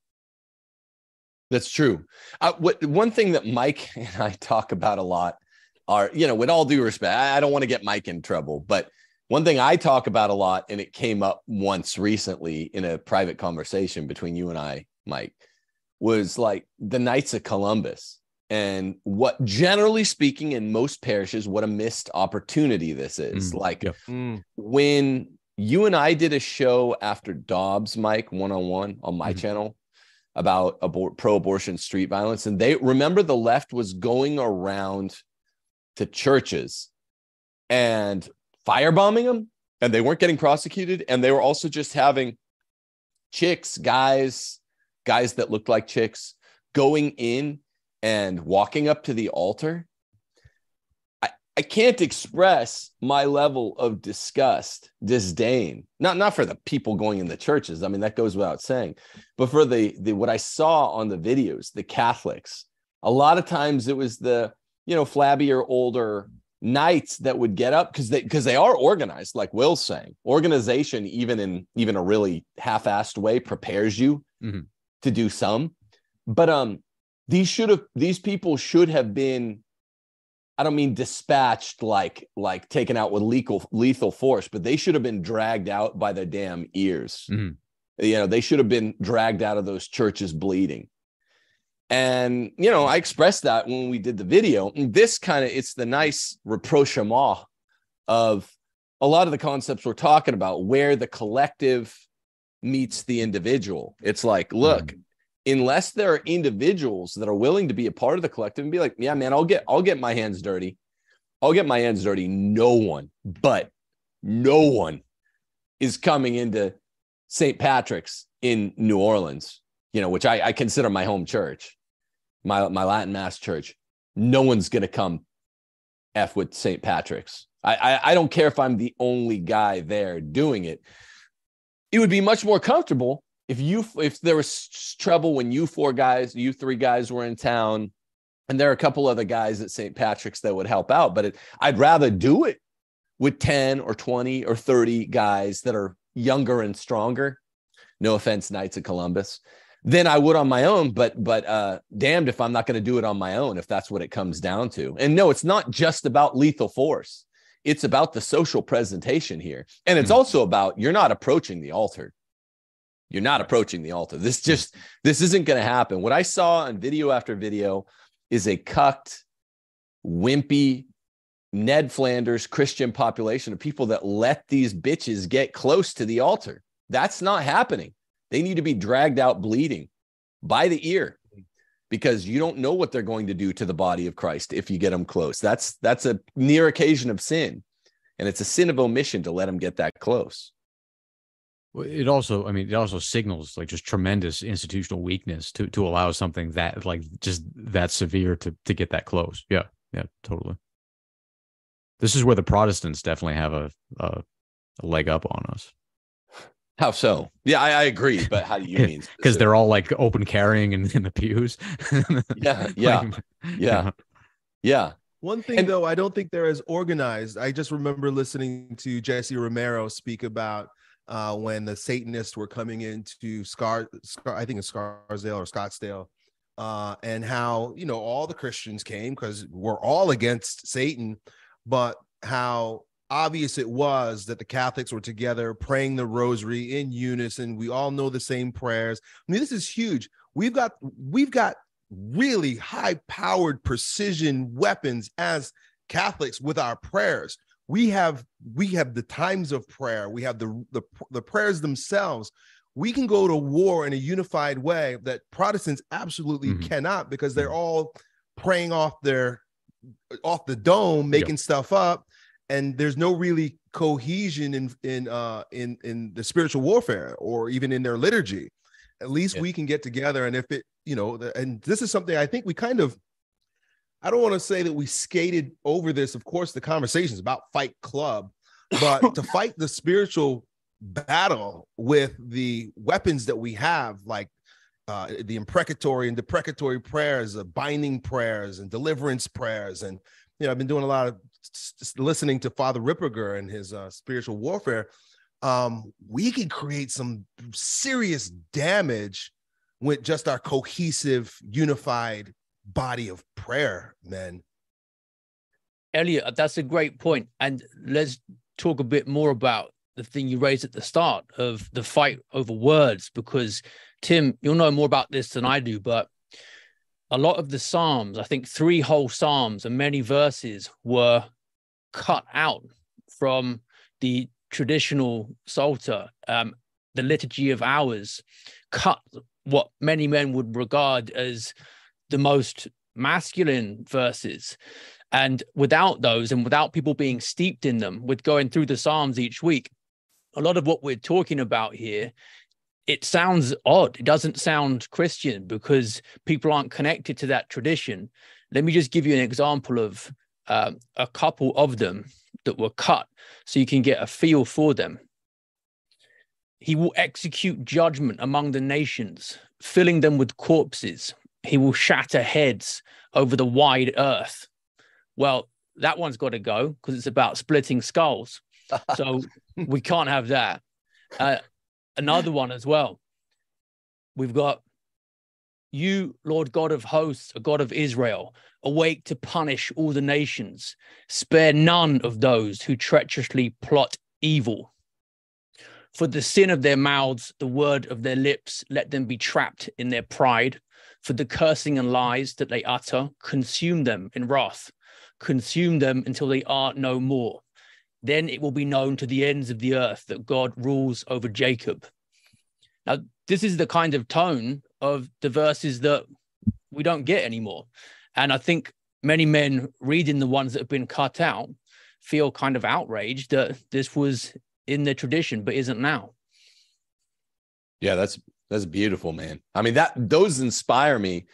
That's true. Uh, what one thing that Mike and I talk about a lot are, you know, with all due respect, I, I don't want to get Mike in trouble, but one thing I talk about a lot, and it came up once recently in a private conversation between you and I, Mike, was like the Knights of Columbus and what generally speaking in most parishes what a missed opportunity this is mm, like yeah. mm. when you and i did a show after dobbs mike one-on-one on my mm channel about abor- pro-abortion street violence and they remember the left was going around to churches and firebombing them and they weren't getting prosecuted. And they were also just having chicks, guys, guys that looked like chicks going in and walking up to the altar. I, I can't express my level of disgust, disdain, not, not for the people going in the churches. I mean, that goes without saying, but for the, the what I saw on the videos, the Catholics, a lot of times it was the, you know, flabby or older nights that would get up because they because they are organized like will's saying organization even in even a really half-assed way prepares you mm-hmm. to do some but um these should have these people should have been i don't mean dispatched like like taken out with lethal lethal force but they should have been dragged out by their damn ears mm-hmm. you know they should have been dragged out of those churches bleeding and you know, I expressed that when we did the video. And this kind of it's the nice rapprochement of a lot of the concepts we're talking about, where the collective meets the individual. It's like, hmm. look, unless there are individuals that are willing to be a part of the collective and be like, yeah, man, I'll get I'll get my hands dirty. I'll get my hands dirty. No one, but no one is coming into St. Patrick's in New Orleans, you know, which I, I consider my home church my my Latin Mass church, no one's gonna come f with St. Patrick's. I, I I don't care if I'm the only guy there doing it. It would be much more comfortable if you if there was trouble when you four guys, you three guys were in town, and there are a couple other guys at St. Patrick's that would help out. But it, I'd rather do it with 10 or 20 or 30 guys that are younger and stronger. No offense, Knights of Columbus than I would on my own. But but uh, damned if I'm not going to do it on my own if that's what it comes down to. And no, it's not just about lethal force. It's about the social presentation here, and it's mm also about you're not approaching the altar. You're not approaching the altar. This mm. just this isn't going to happen. What I saw on video after video is a cucked, wimpy, Ned Flanders Christian population of people that let these bitches get close to the altar. That's not happening. They need to be dragged out bleeding by the ear mm-hmm. because you don't know what they're going to do to the body of Christ if you get them close. That's that's a near occasion of sin, and it's a sin of omission to let them get that close. Well, it also, I mean, it also signals like just tremendous institutional weakness to to allow something that like just that severe to to get that close. Yeah, yeah, totally. This is where the Protestants definitely have a, a, a leg up on us. How so? Yeah, I, I agree. But how do you mean? Because they're all like open carrying in, in the pews. yeah, yeah, like, yeah, yeah. One thing and, though, I don't think they're as organized. I just remember listening to Jesse Romero speak about uh, when the Satanists were coming into Scar, Scar I think it's Scarsdale or Scottsdale, uh, and how you know all the Christians came because we're all against Satan, but how obvious it was that the Catholics were together praying the rosary in unison. We all know the same prayers. I mean, this is huge. We've got we've got really high powered precision weapons as Catholics with our prayers. We have we have the times of prayer. We have the the, the prayers themselves. We can go to war in a unified way that Protestants absolutely mm-hmm. cannot because they're mm-hmm. all praying off their off the dome, making yep. stuff up and there's no really cohesion in in uh in in the spiritual warfare or even in their liturgy at least yeah. we can get together and if it you know and this is something i think we kind of i don't want to say that we skated over this of course the conversations about fight club but to fight the spiritual battle with the weapons that we have like uh, the imprecatory and deprecatory prayers, the binding prayers, and deliverance prayers, and you know, I've been doing a lot of listening to Father Ripperger and his uh, spiritual warfare. Um, we can create some serious damage with just our cohesive, unified body of prayer, men. Elliot, uh, that's a great point. And let's talk a bit more about the thing you raised at the start of the fight over words, because Tim, you'll know more about this than I do, but a lot of the Psalms, I think three whole Psalms and many verses were cut out from the traditional Psalter. Um, the Liturgy of Hours cut what many men would regard as the most masculine verses. And without those, and without people being steeped in them, with going through the Psalms each week, a lot of what we're talking about here it sounds odd. It doesn't sound Christian because people aren't connected to that tradition. Let me just give you an example of um, a couple of them that were cut so you can get a feel for them. He will execute judgment among the nations, filling them with corpses. He will shatter heads over the wide earth. Well, that one's got to go because it's about splitting skulls. So we can't have that. Uh, another one as well. We've got you, Lord God of hosts, a God of Israel, awake to punish all the nations. Spare none of those who treacherously plot evil. For the sin of their mouths, the word of their lips, let them be trapped in their pride. For the cursing and lies that they utter, consume them in wrath, consume them until they are no more. Then it will be known to the ends of the earth that God rules over Jacob. Now, this is the kind of tone of the verses that we don't get anymore. And I think many men reading the ones that have been cut out feel kind of outraged that this was in the tradition but isn't now. Yeah, that's that's beautiful, man. I mean, that those inspire me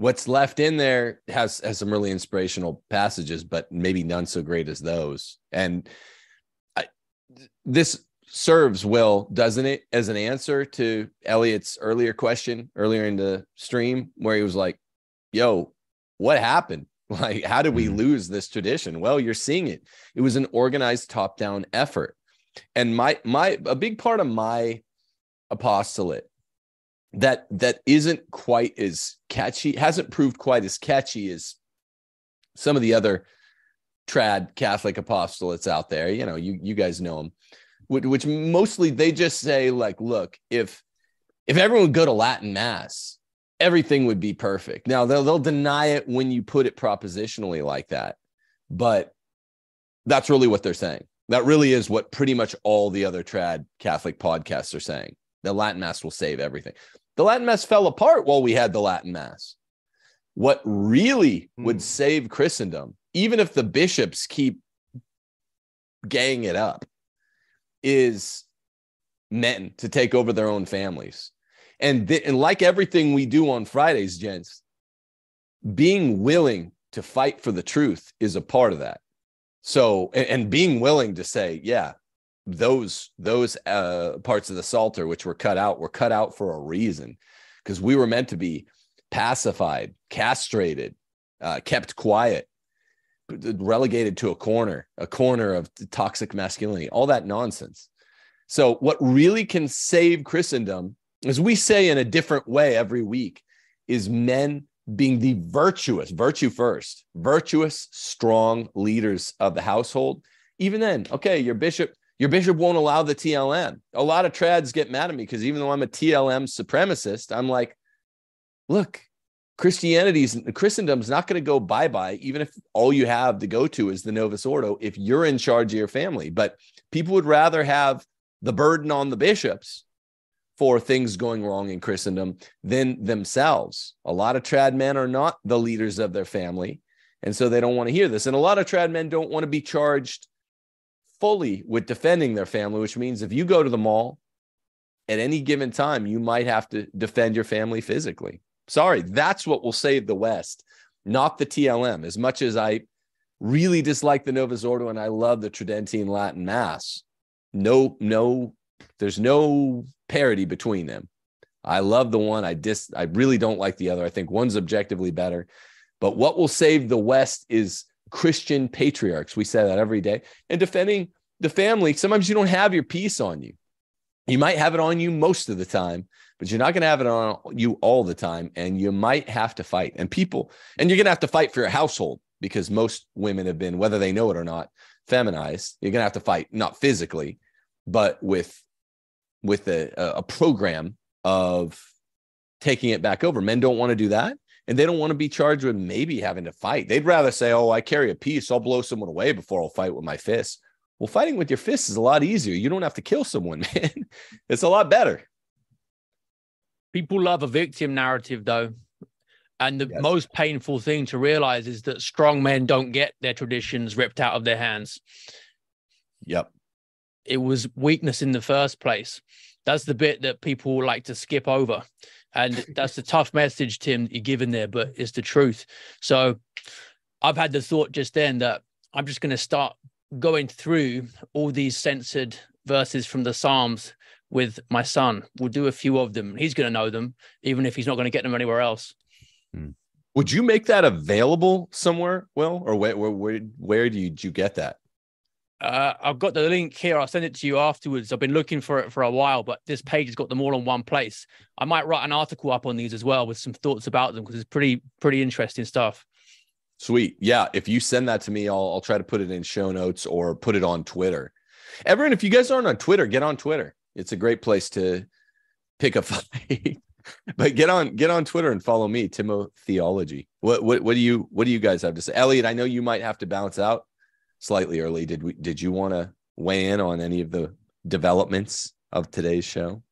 what's left in there has has some really inspirational passages, but maybe none so great as those. And I, this serves well, doesn't it, as an answer to Elliot's earlier question earlier in the stream, where he was like, "Yo, what happened? Like, how did we mm-hmm. lose this tradition?" Well, you're seeing it. It was an organized top-down effort, and my my a big part of my apostolate that that isn't quite as catchy hasn't proved quite as catchy as some of the other trad catholic apostolates out there you know you you guys know them which, which mostly they just say like look if if everyone would go to latin mass everything would be perfect now they'll, they'll deny it when you put it propositionally like that but that's really what they're saying that really is what pretty much all the other trad catholic podcasts are saying the Latin Mass will save everything. The Latin Mass fell apart while we had the Latin Mass. What really mm. would save Christendom, even if the bishops keep gang it up, is men to take over their own families. And, th- and like everything we do on Fridays, gents, being willing to fight for the truth is a part of that. So, and, and being willing to say, yeah, those those uh, parts of the psalter which were cut out were cut out for a reason because we were meant to be pacified castrated uh, kept quiet relegated to a corner a corner of toxic masculinity all that nonsense so what really can save christendom as we say in a different way every week is men being the virtuous virtue first virtuous strong leaders of the household even then okay your bishop your bishop won't allow the TLM. A lot of trads get mad at me because even though I'm a TLM supremacist, I'm like, look, Christianity's Christendom's not going to go bye bye, even if all you have to go to is the Novus Ordo, if you're in charge of your family. But people would rather have the burden on the bishops for things going wrong in Christendom than themselves. A lot of trad men are not the leaders of their family. And so they don't want to hear this. And a lot of trad men don't want to be charged fully with defending their family, which means if you go to the mall at any given time, you might have to defend your family physically. Sorry, that's what will save the West, not the TLM. As much as I really dislike the Novus Ordo and I love the Tridentine Latin Mass, no, no, there's no parity between them. I love the one. I dis. I really don't like the other. I think one's objectively better. But what will save the West is Christian patriarchs. We say that every day. And defending the family, sometimes you don't have your peace on you. You might have it on you most of the time, but you're not going to have it on you all the time. And you might have to fight. And people, and you're going to have to fight for your household because most women have been, whether they know it or not, feminized. You're going to have to fight, not physically, but with with a, a program of taking it back over. Men don't want to do that and they don't want to be charged with maybe having to fight. They'd rather say, "Oh, I carry a piece. I'll blow someone away before I'll fight with my fists." Well, fighting with your fists is a lot easier. You don't have to kill someone, man. it's a lot better. People love a victim narrative, though. And the yes. most painful thing to realize is that strong men don't get their traditions ripped out of their hands. Yep. It was weakness in the first place. That's the bit that people like to skip over. And that's the tough message, Tim, you're giving there, but it's the truth. So I've had the thought just then that I'm just going to start going through all these censored verses from the Psalms with my son. We'll do a few of them. He's going to know them, even if he's not going to get them anywhere else. Hmm. Would you make that available somewhere, Will, or where where where, where did you, you get that? Uh, I've got the link here. I'll send it to you afterwards. I've been looking for it for a while, but this page has got them all in one place. I might write an article up on these as well with some thoughts about them because it's pretty pretty interesting stuff. Sweet, yeah. If you send that to me, I'll I'll try to put it in show notes or put it on Twitter. Everyone, if you guys aren't on Twitter, get on Twitter. It's a great place to pick a fight. but get on get on Twitter and follow me, Timo Theology. What what what do you what do you guys have to say, Elliot? I know you might have to bounce out slightly early. Did we? Did you want to weigh in on any of the developments of today's show?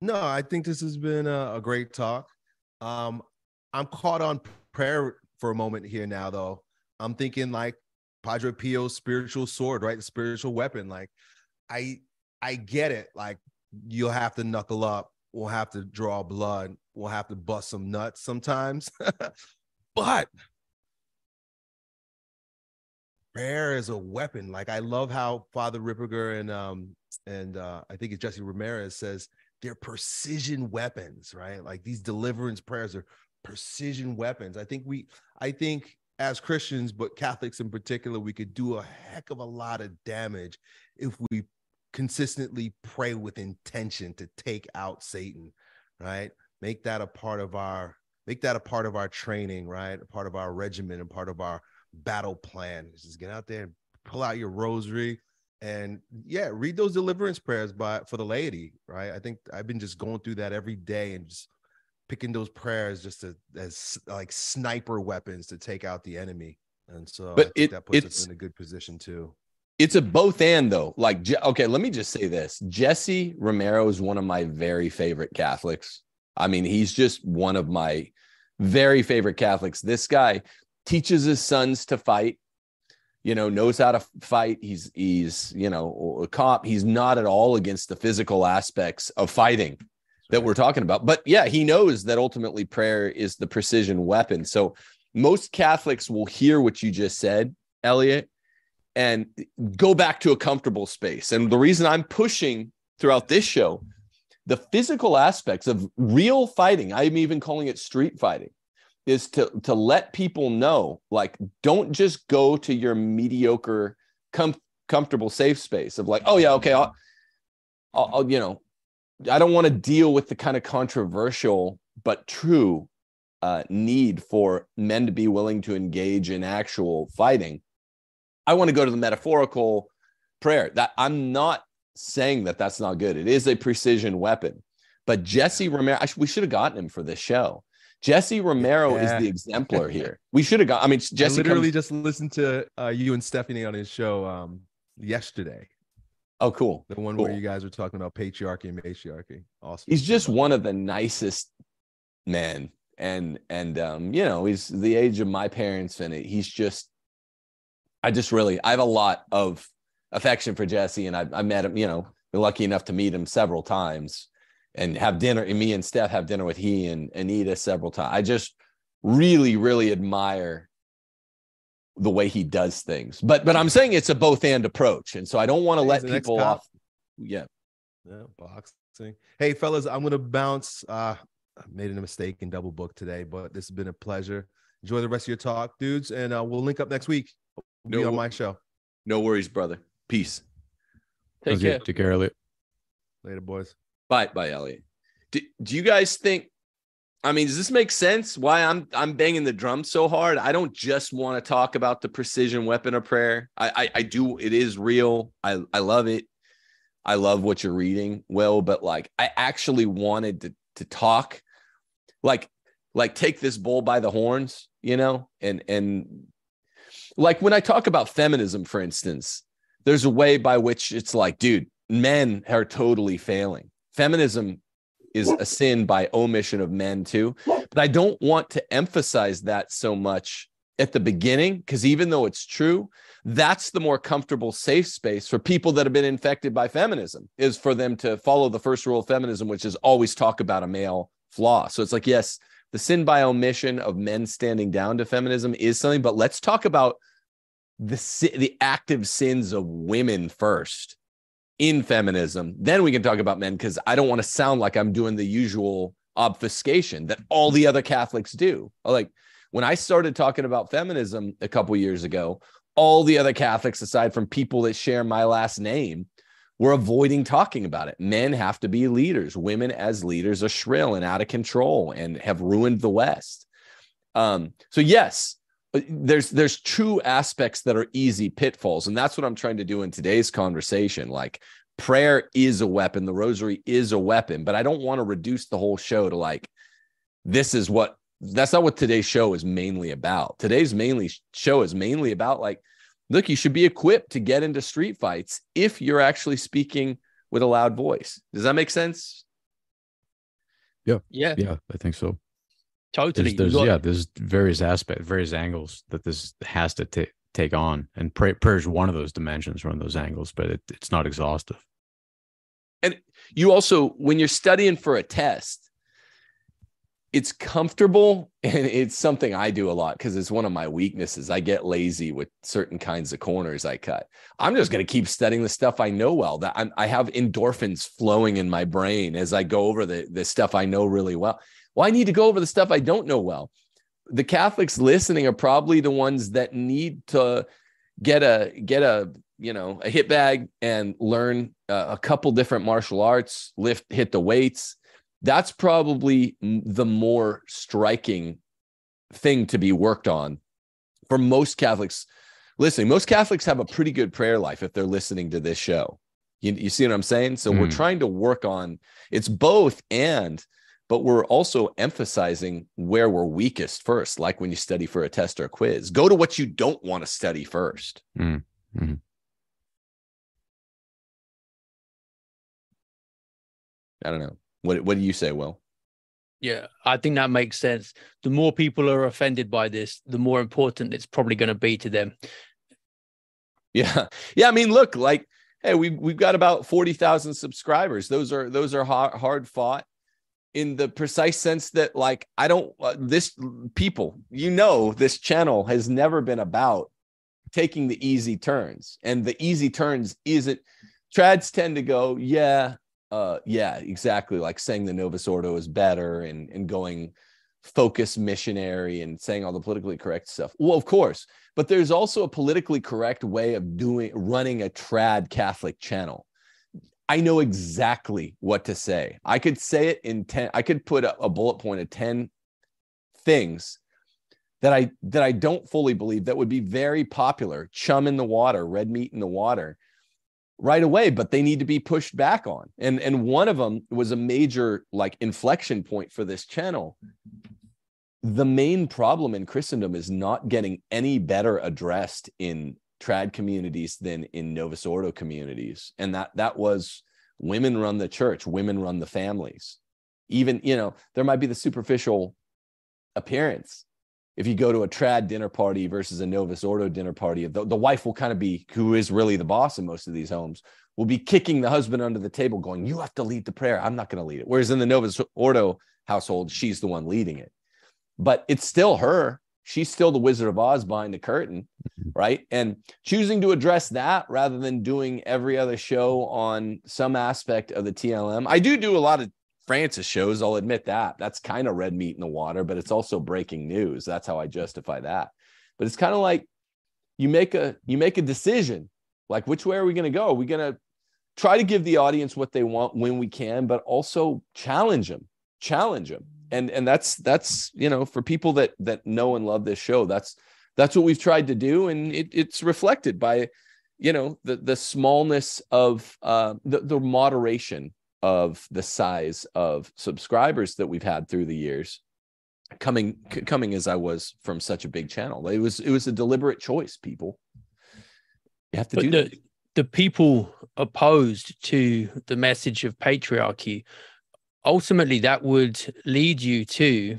No, I think this has been a, a great talk. Um, I'm caught on prayer for a moment here now, though. I'm thinking like Padre Pio's spiritual sword, right? The spiritual weapon. Like, I I get it. Like, you'll have to knuckle up. We'll have to draw blood. We'll have to bust some nuts sometimes. but Bear is a weapon. Like I love how Father Ripperger and um and uh, I think it's Jesse Ramirez says they're precision weapons, right? Like these deliverance prayers are precision weapons. I think we, I think as Christians, but Catholics in particular, we could do a heck of a lot of damage if we consistently pray with intention to take out Satan, right? Make that a part of our make that a part of our training, right? A part of our regimen and part of our battle plan. just get out there and pull out your rosary and yeah, read those deliverance prayers by for the laity, right? I think I've been just going through that every day and just picking those prayers just to, as like sniper weapons to take out the enemy. And so but it, that puts us in a good position too. It's a both and though. Like, okay, let me just say this Jesse Romero is one of my very favorite Catholics. I mean, he's just one of my very favorite Catholics. This guy, teaches his sons to fight you know knows how to fight he's he's you know a cop he's not at all against the physical aspects of fighting that we're talking about but yeah he knows that ultimately prayer is the precision weapon so most catholics will hear what you just said elliot and go back to a comfortable space and the reason i'm pushing throughout this show the physical aspects of real fighting i'm even calling it street fighting is to to let people know like don't just go to your mediocre com- comfortable safe space of like oh yeah okay I'll, I'll, I'll you know i don't want to deal with the kind of controversial but true uh, need for men to be willing to engage in actual fighting i want to go to the metaphorical prayer that i'm not saying that that's not good it is a precision weapon but jesse romero I, we should have gotten him for this show Jesse Romero yeah. is the exemplar here. We should have got. I mean, Jesse. I literally comes- just listened to uh, you and Stephanie on his show um, yesterday. Oh, cool. The one cool. where you guys were talking about patriarchy and matriarchy. Awesome. He's just one of the nicest men, and and um, you know, he's the age of my parents, and it, he's just. I just really, I have a lot of affection for Jesse, and I, I met him. You know, lucky enough to meet him several times and have dinner and me and Steph have dinner with he and Anita several times. I just really, really admire the way he does things. But but I'm saying it's a both and approach. And so I don't want to let people off. Yeah. Yeah, boxing. Hey fellas, I'm gonna bounce. Uh I made a mistake in double book today, but this has been a pleasure. Enjoy the rest of your talk, dudes, and uh, we'll link up next week. We'll no, on my show. No worries, brother. Peace. Take care. Take care, Elliot. Later, boys by by Elliot. Do, do you guys think? I mean, does this make sense? Why I'm I'm banging the drum so hard? I don't just want to talk about the precision weapon of prayer. I, I I do. It is real. I I love it. I love what you're reading, Will. But like, I actually wanted to to talk, like like take this bull by the horns, you know, and and like when I talk about feminism, for instance, there's a way by which it's like, dude, men are totally failing feminism is a sin by omission of men too. But I don't want to emphasize that so much at the beginning because even though it's true, that's the more comfortable safe space for people that have been infected by feminism is for them to follow the first rule of feminism, which is always talk about a male flaw. So it's like, yes, the sin by omission of men standing down to feminism is something, but let's talk about the the active sins of women first in feminism. Then we can talk about men because I don't want to sound like I'm doing the usual obfuscation that all the other Catholics do. Like when I started talking about feminism a couple years ago, all the other Catholics, aside from people that share my last name, were avoiding talking about it. Men have to be leaders. Women as leaders are shrill and out of control and have ruined the West. Um, so yes, there's there's two aspects that are easy pitfalls and that's what i'm trying to do in today's conversation like prayer is a weapon the rosary is a weapon but i don't want to reduce the whole show to like this is what that's not what today's show is mainly about today's mainly show is mainly about like look you should be equipped to get into street fights if you're actually speaking with a loud voice does that make sense yeah yeah yeah i think so Totally. There's, there's yeah, there's various aspects, various angles that this has to take take on, and prayer, prayer is one of those dimensions, one of those angles, but it, it's not exhaustive. And you also, when you're studying for a test, it's comfortable and it's something I do a lot because it's one of my weaknesses. I get lazy with certain kinds of corners I cut. I'm just going to keep studying the stuff I know well. That I'm, i have endorphins flowing in my brain as I go over the, the stuff I know really well. Well, I need to go over the stuff I don't know well. The Catholics listening are probably the ones that need to get a get a you know a hit bag and learn uh, a couple different martial arts, lift, hit the weights. That's probably the more striking thing to be worked on for most Catholics listening. Most Catholics have a pretty good prayer life if they're listening to this show. You, you see what I'm saying? So mm. we're hmm. trying to work on it's both and but we're also emphasizing where we're weakest first, like when you study for a test or a quiz. Go to what you don't want to study 1st mm, mm-hmm. I don't know. What what do you say, Will? Yeah, I think that makes sense. The more people are offended by this, the more important it's probably going to be to them. Yeah. Yeah, I mean, look, like hey, we we've got about 40,000 subscribers. Those are those are hard, hard fought in the precise sense that like i don't uh, this people you know this channel has never been about taking the easy turns and the easy turns isn't trads tend to go yeah uh yeah exactly like saying the novus ordo is better and and going focus missionary and saying all the politically correct stuff well of course but there's also a politically correct way of doing running a trad catholic channel I know exactly what to say. I could say it in 10, I could put a, a bullet point of 10 things that I that I don't fully believe that would be very popular, chum in the water, red meat in the water right away, but they need to be pushed back on. And and one of them was a major like inflection point for this channel. The main problem in Christendom is not getting any better addressed in trad communities than in Novus Ordo communities. And that that was women run the church, women run the families. Even, you know, there might be the superficial appearance. If you go to a trad dinner party versus a Novus Ordo dinner party, the, the wife will kind of be, who is really the boss in most of these homes, will be kicking the husband under the table, going, You have to lead the prayer. I'm not going to lead it. Whereas in the Novus Ordo household, she's the one leading it. But it's still her she's still the Wizard of Oz behind the curtain, mm-hmm. right? And choosing to address that rather than doing every other show on some aspect of the TLM. I do do a lot of Francis shows, I'll admit that. That's kind of red meat in the water, but it's also breaking news. That's how I justify that. But it's kind of like you make a you make a decision like which way are we going to go? Are we going to try to give the audience what they want when we can, but also challenge them. Challenge them and and that's that's you know for people that that know and love this show that's that's what we've tried to do and it, it's reflected by you know the the smallness of uh, the, the moderation of the size of subscribers that we've had through the years coming c- coming as i was from such a big channel it was it was a deliberate choice people you have to but do the, that. the people opposed to the message of patriarchy ultimately that would lead you to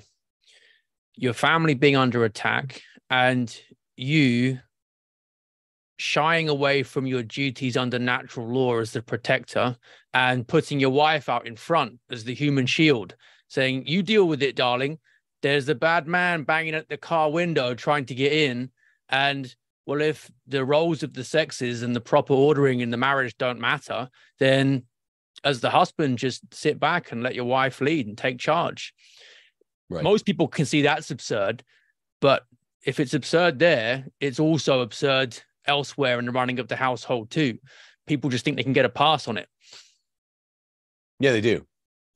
your family being under attack and you shying away from your duties under natural law as the protector and putting your wife out in front as the human shield, saying, You deal with it, darling. There's the bad man banging at the car window trying to get in. And well, if the roles of the sexes and the proper ordering in the marriage don't matter, then as the husband just sit back and let your wife lead and take charge right. most people can see that's absurd but if it's absurd there it's also absurd elsewhere in the running of the household too people just think they can get a pass on it yeah they do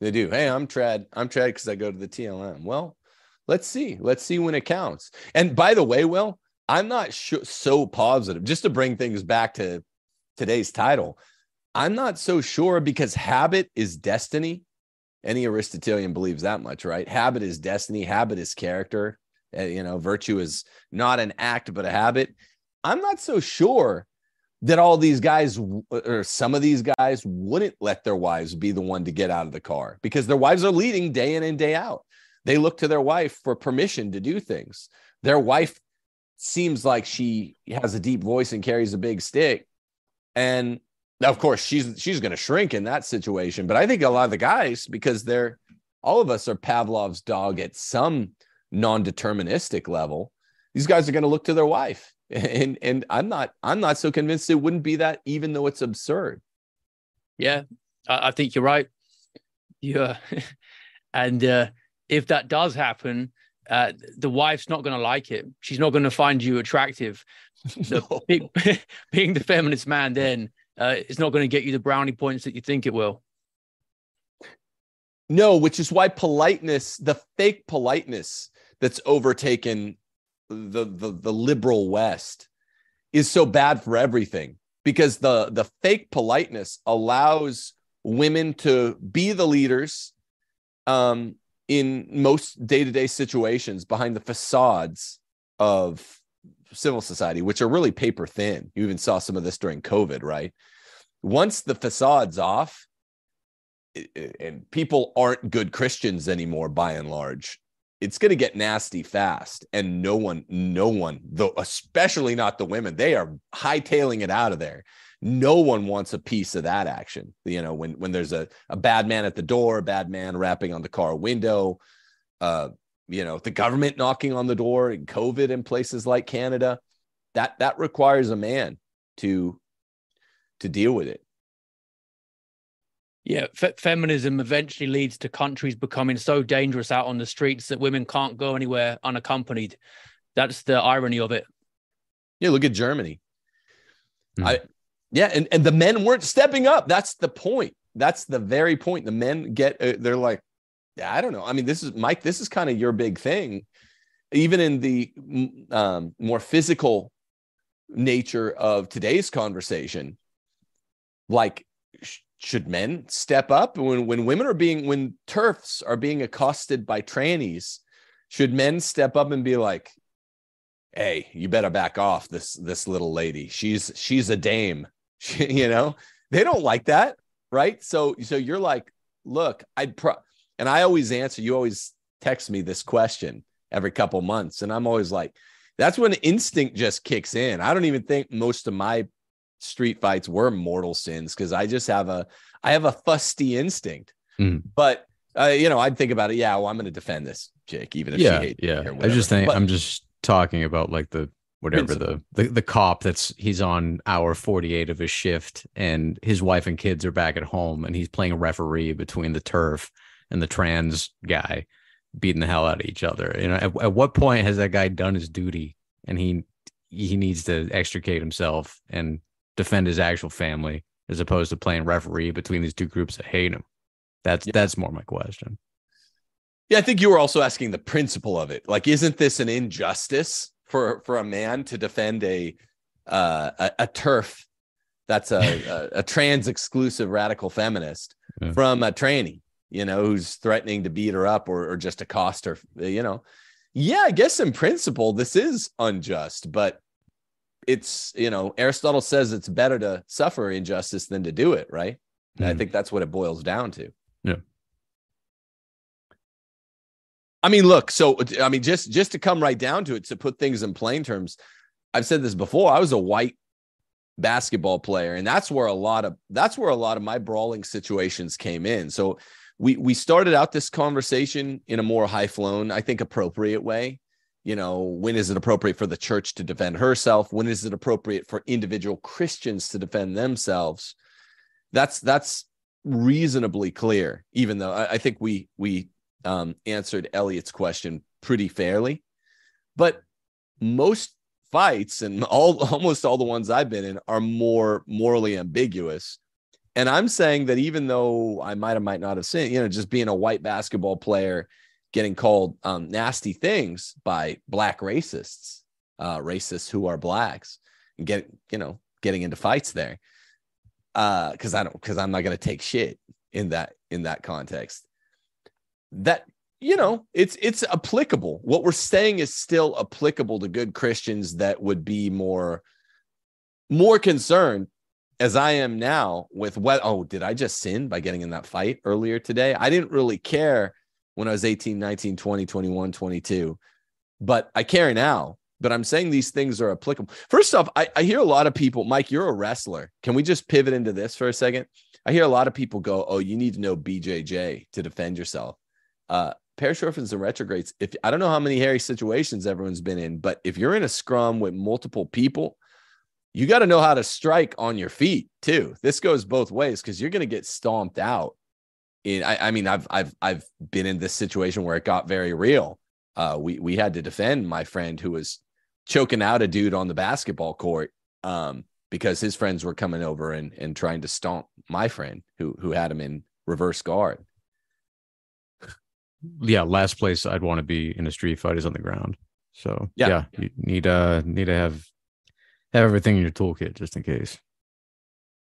they do hey i'm trad i'm trad because i go to the tlm well let's see let's see when it counts and by the way well i'm not so positive just to bring things back to today's title I'm not so sure because habit is destiny. Any Aristotelian believes that much, right? Habit is destiny, habit is character. Uh, you know, virtue is not an act, but a habit. I'm not so sure that all these guys or some of these guys wouldn't let their wives be the one to get out of the car because their wives are leading day in and day out. They look to their wife for permission to do things. Their wife seems like she has a deep voice and carries a big stick. And now, of course, she's she's going to shrink in that situation, but I think a lot of the guys, because they're all of us are Pavlov's dog at some non-deterministic level. These guys are going to look to their wife, and and I'm not I'm not so convinced it wouldn't be that, even though it's absurd. Yeah, I, I think you're right. Yeah, uh, and uh, if that does happen, uh, the wife's not going to like it. She's not going to find you attractive. So no. being, being the feminist man, then uh, it's not going to get you the brownie points that you think it will. No, which is why politeness, the fake politeness that's overtaken the the, the liberal West, is so bad for everything because the the fake politeness allows women to be the leaders um, in most day-to-day situations behind the facades of civil society, which are really paper thin. You even saw some of this during COVID, right? Once the facade's off, and people aren't good Christians anymore by and large, it's going to get nasty fast and no one no one though especially not the women they are hightailing it out of there no one wants a piece of that action you know when when there's a, a bad man at the door a bad man rapping on the car window uh, you know the government knocking on the door and covid in places like canada that that requires a man to to deal with it yeah feminism eventually leads to countries becoming so dangerous out on the streets that women can't go anywhere unaccompanied that's the irony of it yeah look at germany mm. i yeah and, and the men weren't stepping up that's the point that's the very point the men get uh, they're like I don't know. I mean, this is Mike. This is kind of your big thing, even in the um, more physical nature of today's conversation. Like, sh- should men step up when when women are being when turfs are being accosted by trannies? Should men step up and be like, "Hey, you better back off this this little lady. She's she's a dame." She, you know, they don't like that, right? So so you're like, "Look, I'd pro." And I always answer, you always text me this question every couple months. And I'm always like, that's when instinct just kicks in. I don't even think most of my street fights were mortal sins because I just have a I have a fusty instinct. Mm. But uh, you know, I'd think about it. Yeah, well, I'm going to defend this chick, even if yeah, she hates yeah. me. Yeah, I just think but, I'm just talking about like the whatever the, the the cop that's he's on hour 48 of his shift and his wife and kids are back at home and he's playing referee between the turf and the trans guy beating the hell out of each other. You know, at, at what point has that guy done his duty and he he needs to extricate himself and defend his actual family as opposed to playing referee between these two groups that hate him? That's yeah. that's more my question. Yeah, I think you were also asking the principle of it. Like, isn't this an injustice for for a man to defend a uh, a, a turf that's a, a, a trans exclusive radical feminist yeah. from a tranny? you know, who's threatening to beat her up or, or just accost her, you know. Yeah, I guess in principle, this is unjust, but it's, you know, Aristotle says it's better to suffer injustice than to do it, right? Mm. I hmm. think that's what it boils down to. Yeah. I mean, look, so I mean, just just to come right down to it, to put things in plain terms, I've said this before. I was a white basketball player, and that's where a lot of that's where a lot of my brawling situations came in. So we we started out this conversation in a more high flown, I think, appropriate way. You know, when is it appropriate for the church to defend herself? When is it appropriate for individual Christians to defend themselves? That's that's reasonably clear. Even though I, I think we we um, answered Elliot's question pretty fairly, but most fights and all almost all the ones I've been in are more morally ambiguous and I'm saying that even though I might have might not have seen, you know, just being a white basketball player getting called um, nasty things by black racists, uh, racists who are blacks, and get you know getting into fights there, because uh, I don't because I'm not going to take shit in that in that context. That you know it's it's applicable. What we're saying is still applicable to good Christians that would be more more concerned as I am now with what, oh, did I just sin by getting in that fight earlier today? I didn't really care when I was 18, 19, 20, 21, 22, but I care now. But I'm saying these things are applicable. First off, I, I hear a lot of people, Mike, you're a wrestler. Can we just pivot into this for a second? I hear a lot of people go, oh, you need to know BJJ to defend yourself. Uh, Paratrophins and retrogrades, if I don't know how many hairy situations everyone's been in, but if you're in a scrum with multiple people, you got to know how to strike on your feet too. This goes both ways because you're going to get stomped out. In I, I, mean, I've I've I've been in this situation where it got very real. Uh, we we had to defend my friend who was choking out a dude on the basketball court um, because his friends were coming over and and trying to stomp my friend who who had him in reverse guard. Yeah, last place I'd want to be in a street fight is on the ground. So yeah, yeah you need uh need to have have everything in your toolkit just in case.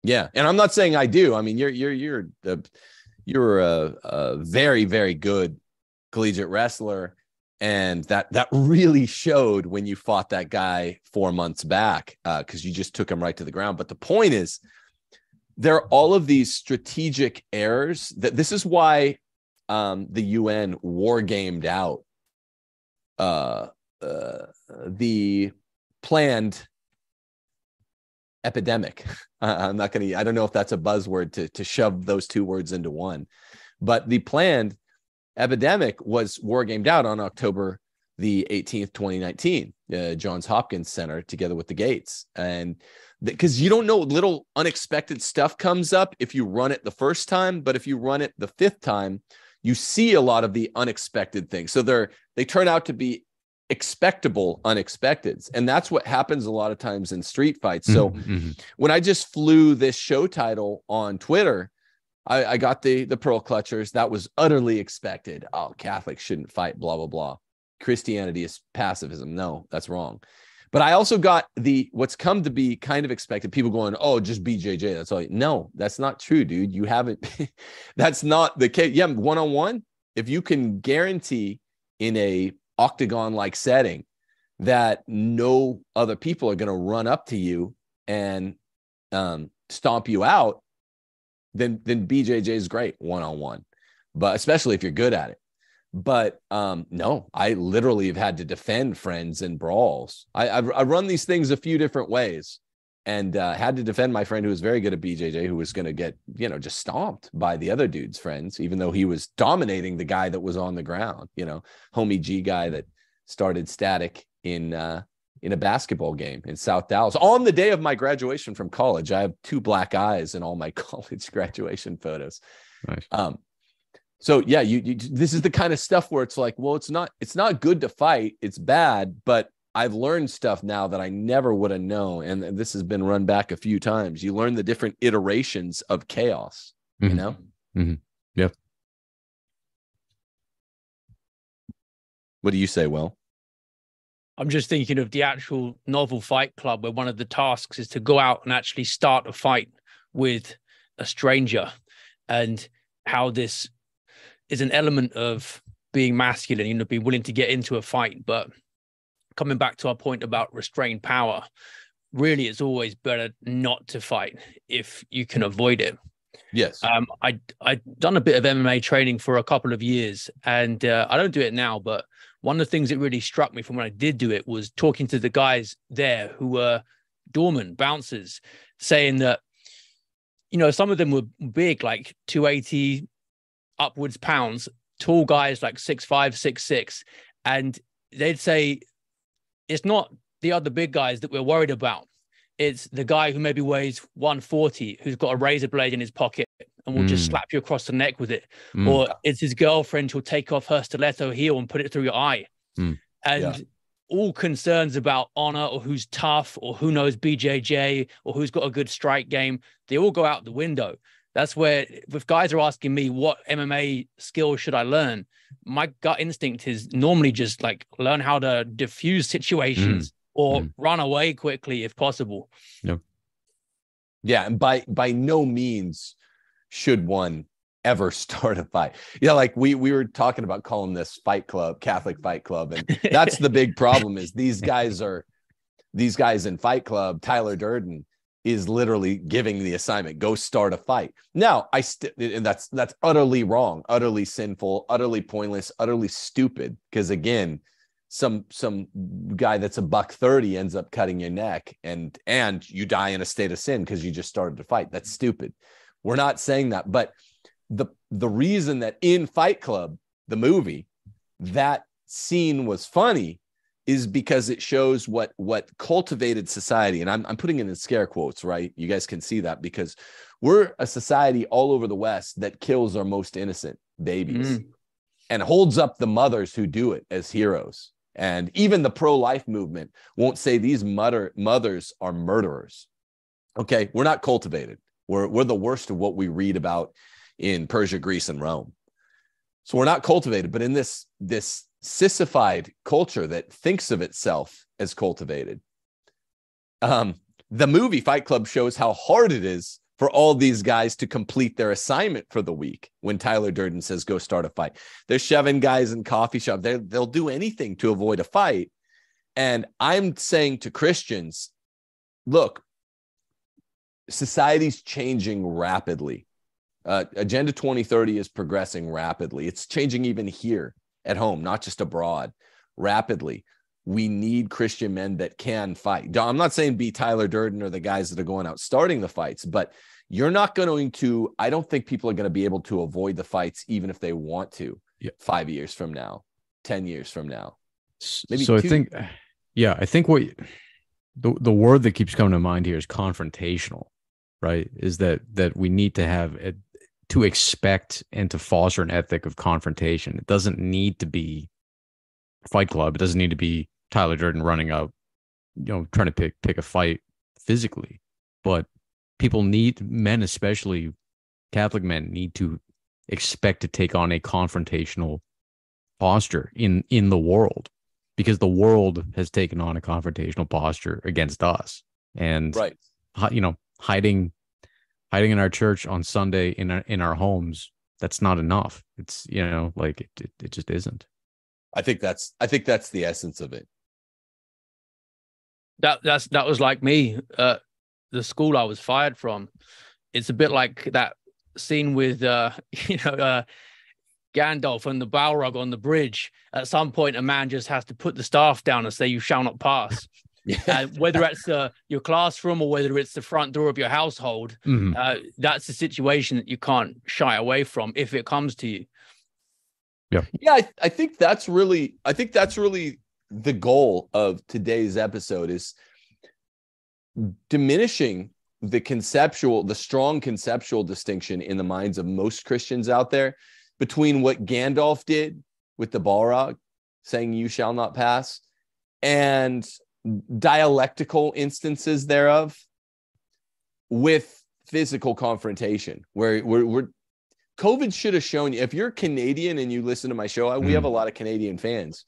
Yeah, and I'm not saying I do. I mean, you're you're you're the you're a, a very very good collegiate wrestler, and that that really showed when you fought that guy four months back because uh, you just took him right to the ground. But the point is, there are all of these strategic errors that this is why um, the UN war gamed out uh, uh, the planned epidemic. I'm not going to, I don't know if that's a buzzword to, to shove those two words into one, but the planned epidemic was war gamed out on October the 18th, 2019, uh, Johns Hopkins Center together with the Gates. And because you don't know, little unexpected stuff comes up if you run it the first time, but if you run it the fifth time, you see a lot of the unexpected things. So they're, they turn out to be expectable unexpecteds and that's what happens a lot of times in street fights so mm-hmm, mm-hmm. when i just flew this show title on twitter I, I, got the the pearl clutchers that was utterly expected oh catholics shouldn't fight blah blah blah christianity is pacifism no that's wrong but i also got the what's come to be kind of expected people going oh just bjj that's all no that's not true dude you haven't that's not the case yeah one-on-one if you can guarantee in a octagon like setting that no other people are going to run up to you and um, stomp you out, then then BJJ is great one on one, but especially if you're good at it. But um, no, I literally have had to defend friends in brawls. I, I've, I run these things a few different ways and uh, had to defend my friend who was very good at BJJ, who was going to get, you know, just stomped by the other dude's friends, even though he was dominating the guy that was on the ground, you know, homie G guy that started static in, uh, in a basketball game in South Dallas on the day of my graduation from college. I have two black eyes in all my college graduation photos. Nice. Um, so yeah, you, you this is the kind of stuff where it's like, well, it's not it's not good to fight, it's bad, but I've learned stuff now that I never would have known. And this has been run back a few times. You learn the different iterations of chaos, mm-hmm. you know? Mm-hmm. Yep. What do you say, Well? I'm just thinking of the actual novel Fight Club, where one of the tasks is to go out and actually start a fight with a stranger and how this is an element of being masculine, you know, being willing to get into a fight, but coming back to our point about restrained power, really it's always better not to fight if you can avoid it. Yes. Um, I I'd done a bit of MMA training for a couple of years, and uh, I don't do it now. But one of the things that really struck me from when I did do it was talking to the guys there who were doorman bouncers, saying that you know some of them were big, like two eighty upwards pounds, tall guys like six five, six six, and they'd say it's not the other big guys that we're worried about. It's the guy who maybe weighs 140, who's got a razor blade in his pocket and will mm. just slap you across the neck with it. Mm. Or it's his girlfriend who'll take off her stiletto heel and put it through your eye. Mm. And yeah. all concerns about honor or who's tough or who knows BJJ or who's got a good strike game, they all go out the window. That's where if guys are asking me what MMA skills should I learn, my gut instinct is normally just like learn how to diffuse situations mm. or mm. run away quickly if possible. Yep. Yeah, and by by no means should one ever start a fight. Yeah, like we we were talking about calling this Fight Club, Catholic Fight Club, and that's the big problem is these guys are these guys in Fight Club, Tyler Durden, is literally giving the assignment go start a fight now i st- and that's that's utterly wrong utterly sinful utterly pointless utterly stupid because again some some guy that's a buck 30 ends up cutting your neck and and you die in a state of sin because you just started to fight that's stupid we're not saying that but the the reason that in fight club the movie that scene was funny is because it shows what what cultivated society and I'm, I'm putting it in scare quotes right you guys can see that because we're a society all over the west that kills our most innocent babies mm. and holds up the mothers who do it as heroes and even the pro-life movement won't say these mother, mothers are murderers okay we're not cultivated we're, we're the worst of what we read about in persia greece and rome so we're not cultivated but in this this sissified culture that thinks of itself as cultivated. Um, the movie Fight Club shows how hard it is for all these guys to complete their assignment for the week when Tyler Durden says, go start a fight. They're shoving guys in coffee shop. they they'll do anything to avoid a fight. And I'm saying to Christians, look, society's changing rapidly. Uh, Agenda 2030 is progressing rapidly. It's changing even here at home, not just abroad, rapidly. We need Christian men that can fight. I'm not saying be Tyler Durden or the guys that are going out starting the fights, but you're not going to, I don't think people are going to be able to avoid the fights, even if they want to, yeah. five years from now, 10 years from now. Maybe so two. I think, yeah, I think what the, the word that keeps coming to mind here is confrontational, right? Is that, that we need to have a to expect and to foster an ethic of confrontation. It doesn't need to be Fight Club. It doesn't need to be Tyler Durden running up, you know, trying to pick pick a fight physically. But people need men, especially Catholic men, need to expect to take on a confrontational posture in in the world because the world has taken on a confrontational posture against us and right you know hiding hiding in our church on Sunday in our, in our homes, that's not enough. It's, you know, like it, it, it just isn't. I think that's, I think that's the essence of it. That, that's, that was like me, uh, the school I was fired from. It's a bit like that scene with, uh, you know, uh, Gandalf and the Balrog on the bridge. At some point, a man just has to put the staff down and say, "You shall not pass." uh, whether that's uh, your classroom or whether it's the front door of your household, mm. uh, that's a situation that you can't shy away from if it comes to you. Yeah, yeah, I, I think that's really, I think that's really the goal of today's episode is diminishing the conceptual, the strong conceptual distinction in the minds of most Christians out there between what Gandalf did with the Balrog, saying "You shall not pass," and dialectical instances thereof with physical confrontation where we're, we're covid should have shown you if you're canadian and you listen to my show mm. we have a mm. lot of canadian fans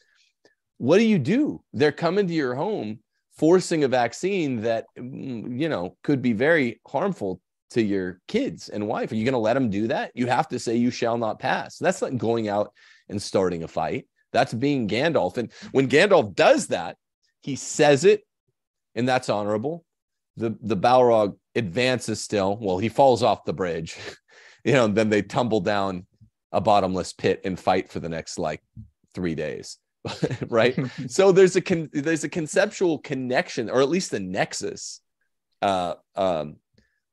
what do you do they're coming to your home forcing a vaccine that mm, you know could be very harmful to your kids and wife are you going to let them do that you have to say you shall not pass that's not going out and starting a fight that's being gandalf and when gandalf does that he says it, and that's honorable. The the Balrog advances still. Well, he falls off the bridge, you know, and then they tumble down a bottomless pit and fight for the next like three days. right. so there's a con- there's a conceptual connection, or at least a nexus, uh, um,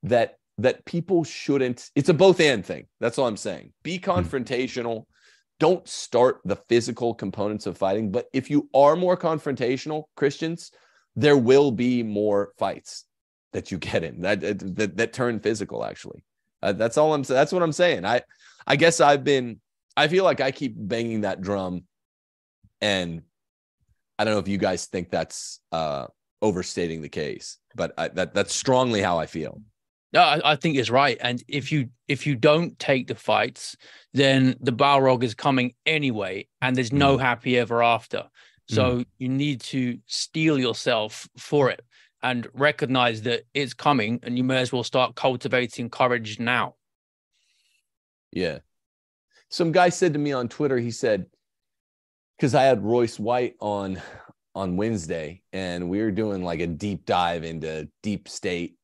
that that people shouldn't. It's a both and thing. That's all I'm saying. Be hmm. confrontational. Mm-hmm don't start the physical components of fighting. But if you are more confrontational, Christians, there will be more fights that you get in that that, that turn physical. Actually, uh, that's all I'm. That's what I'm saying. I I guess I've been. I feel like I keep banging that drum, and I don't know if you guys think that's uh, overstating the case, but I, that that's strongly how I feel. No, I, I, think it's right. And if you if you don't take the fights, then the Balrog is coming anyway, and there's no mm. happy ever after. So mm. you need to steel yourself for it and recognize that it's coming, and you may as well start cultivating courage now. Yeah. Some guy said to me on Twitter, he said, because I had Royce White on on Wednesday, and we were doing like a deep dive into deep state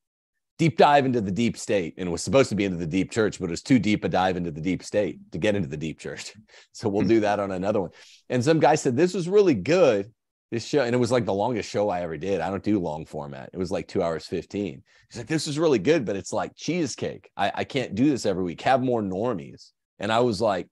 deep dive into the deep state and was supposed to be into the deep church but it was too deep a dive into the deep state to get into the deep church so we'll hmm. do that on another one and some guy said this was really good this show and it was like the longest show i ever did i don't do long format it was like two hours 15 he's like this is really good but it's like cheesecake I, I can't do this every week have more normies and i was like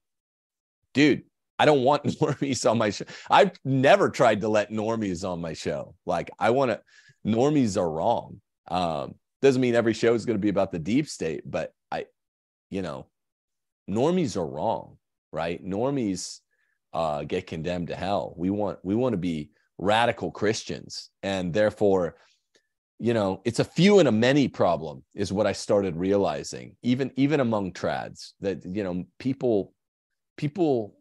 dude I don't want normies on my show. I've never tried to let normies on my show. Like I want to, normies are wrong. Um, doesn't mean every show is going to be about the deep state, but I, you know, normies are wrong, right? Normies uh, get condemned to hell. We want we want to be radical Christians, and therefore, you know, it's a few and a many problem is what I started realizing, even even among trads that you know people people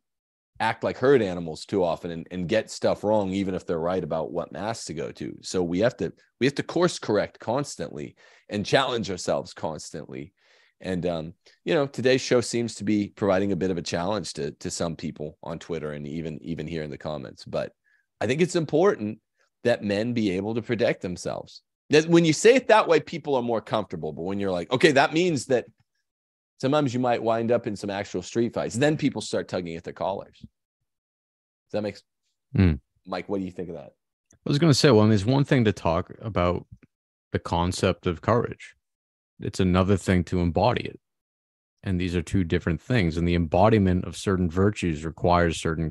act like herd animals too often and, and get stuff wrong even if they're right about what mass to go to so we have to we have to course correct constantly and challenge ourselves constantly and um, you know today's show seems to be providing a bit of a challenge to to some people on twitter and even even here in the comments but i think it's important that men be able to protect themselves that when you say it that way people are more comfortable but when you're like okay that means that Sometimes you might wind up in some actual street fights. Then people start tugging at their collars. Does that make mm. Mike, what do you think of that? I was going to say, well, there's one thing to talk about the concept of courage. It's another thing to embody it. And these are two different things. And the embodiment of certain virtues requires certain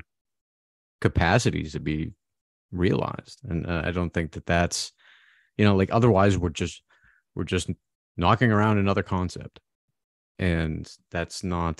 capacities to be realized. And uh, I don't think that that's, you know, like otherwise we're just, we're just knocking around another concept and that's not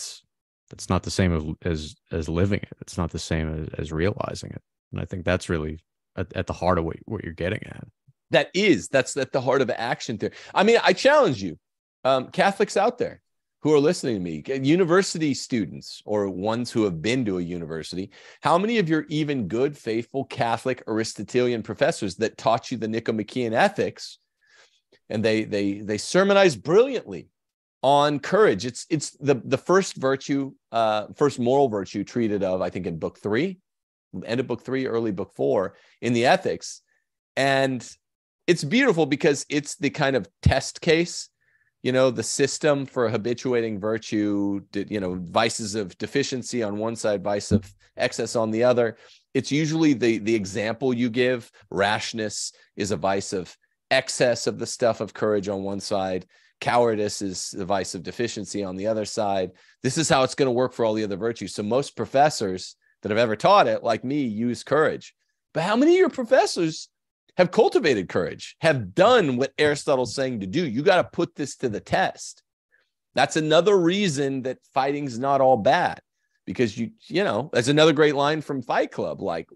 that's not the same as as living it it's not the same as, as realizing it and i think that's really at, at the heart of what, what you're getting at that is that's at the heart of action theory i mean i challenge you um, catholics out there who are listening to me university students or ones who have been to a university how many of your even good faithful catholic aristotelian professors that taught you the nicomachean ethics and they they they sermonize brilliantly on courage. It's it's the the first virtue, uh, first moral virtue treated of, I think, in book three, end of book three, early book four in the ethics, and it's beautiful because it's the kind of test case, you know, the system for habituating virtue, you know, vices of deficiency on one side, vice of excess on the other. It's usually the the example you give. Rashness is a vice of excess of the stuff of courage on one side cowardice is the vice of deficiency on the other side this is how it's going to work for all the other virtues so most professors that have ever taught it like me use courage but how many of your professors have cultivated courage have done what aristotle's saying to do you got to put this to the test that's another reason that fighting's not all bad because you you know that's another great line from fight club like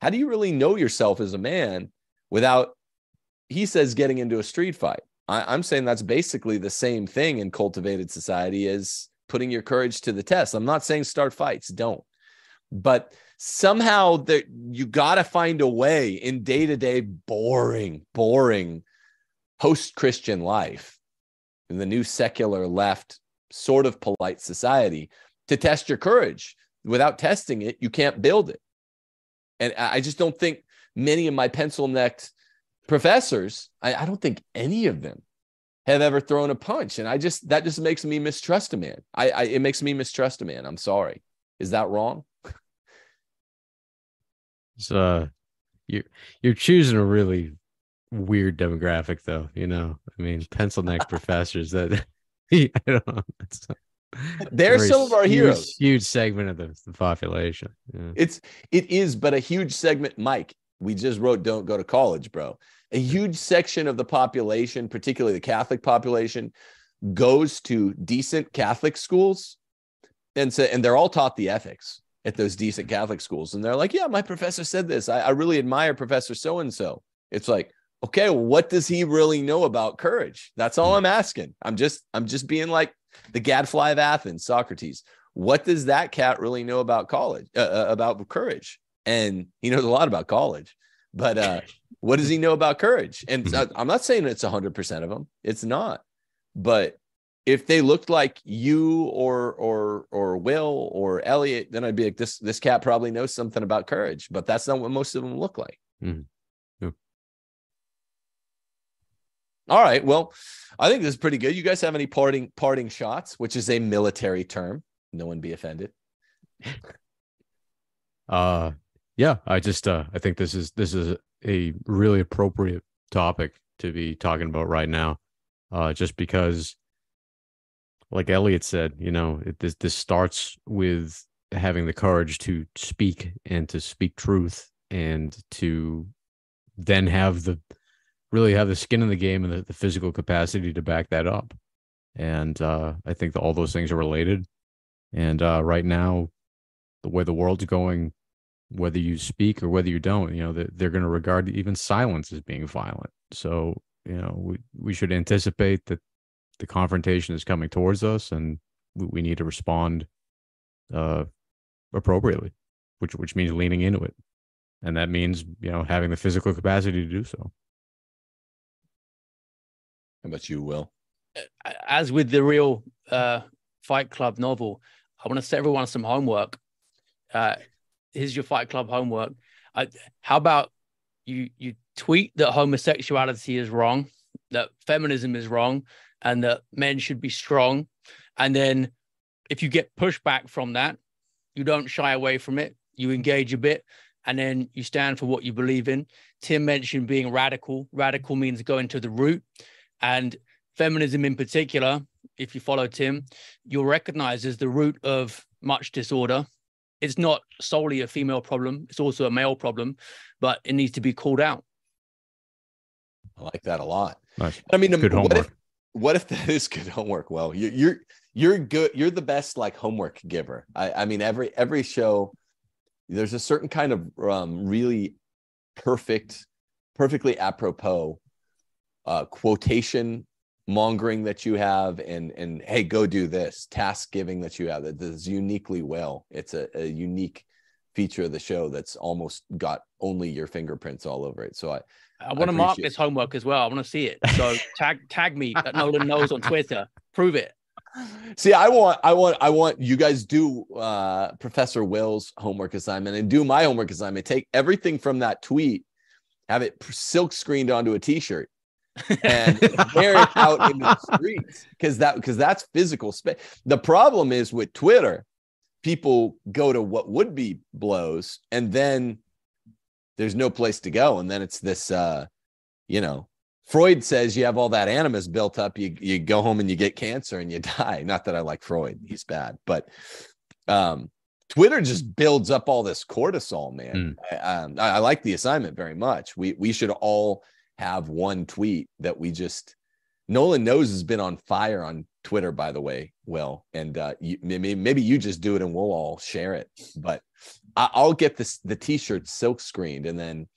how do you really know yourself as a man without he says getting into a street fight I, am saying that's basically the same thing in cultivated society as putting your courage to the test. I'm not saying start fights, don't. But somehow that you gotta find a way in day-to-day boring, boring post-Christian life in the new secular left sort of polite society to test your courage. Without testing it, you can't build it. And I just don't think many of my pencil necked professors, I, I don't think any of them have ever thrown a punch. And I just, that just makes me mistrust a man. I, I it makes me mistrust a man. I'm sorry. Is that wrong? So uh, you're you're choosing a really weird demographic, though. You know, I mean, pencil neck professors. That I don't know. That's, They're some of our huge, heroes. Huge segment of the, the population. Yeah. It's it is, but a huge segment, Mike we just wrote don't go to college, bro. A huge section of the population, particularly the Catholic population, goes to decent Catholic schools and so, and they're all taught the ethics at those decent Catholic schools. And they're like, yeah, my professor said this. I, I really admire Professor so and so. It's like, okay, what does he really know about courage? That's all hmm. I'm asking. I'm just, I'm just being like the gadfly of Athens, Socrates. What does that cat really know about college, uh, uh about courage? and he knows a lot about college. But uh, what does he know about courage? And mm-hmm. I'm not saying it's 100% of them. It's not. But if they looked like you or or or Will or Elliot, then I'd be like, this this cat probably knows something about courage, but that's not what most of them look like. Mm-hmm. Yeah. All right. Well, I think this is pretty good. You guys have any parting parting shots, which is a military term. No one be offended. Uh yeah, I just uh, I think this is this is a really appropriate topic to be talking about right now, uh, just because, like Elliot said, you know, it, this this starts with having the courage to speak and to speak truth and to then have the really have the skin in the game and the, the physical capacity to back that up. And uh, I think that all those things are related. And uh, right now, the way the world's going, whether you speak or whether you don't, you know, that they're going to regard even silence as being violent. So, you know, we, we should anticipate that the confrontation is coming towards us and we, we need to respond uh, appropriately, which, which means leaning into it. And that means, you know, having the physical capacity to do so. How about you, Will? Uh, as with the real uh, Fight Club novel, I want to set everyone some homework. Uh, here's your Fight Club homework. how about you you tweet that homosexuality is wrong, that feminism is wrong, and that men should be strong, and then if you get pushback from that, you don't shy away from it. You engage a bit, and then you stand for what you believe in. Tim mentioned being radical. Radical means going to the root, and feminism in particular. If you follow Tim, you'll recognize as the root of much disorder it's not solely a female problem, it's also a male problem, but it needs to be called out. I like that a lot. Nice. I mean, good what if what if that is good homework? Well, you're you're you're good. You're the best like homework giver. I, I mean, every every show, there's a certain kind of um, really perfect, perfectly apropos uh, quotation mongering that you have and and hey go do this task giving that you have that does uniquely well it's a, a unique feature of the show that's almost got only your fingerprints all over it so i i want to mark this homework as well i want to see it so tag tag me at nolan knows on twitter prove it See, I want, I want, I want you guys do uh, Professor Will's homework assignment and do my homework assignment. Take everything from that tweet, have it silk screened onto a T-shirt, and they're out in the streets because that because that's physical space. The problem is with Twitter, people go to what would be blows, and then there's no place to go, and then it's this, uh, you know. Freud says you have all that animus built up. You you go home and you get cancer and you die. Not that I like Freud; he's bad, but um, Twitter just builds up all this cortisol, man. Mm. I, um, I, I like the assignment very much. We we should all have one tweet that we just Nolan knows has been on fire on Twitter, by the way, Will. And uh, you, maybe, maybe you just do it and we'll all share it. But I, will get this, the t shirt silk screened and then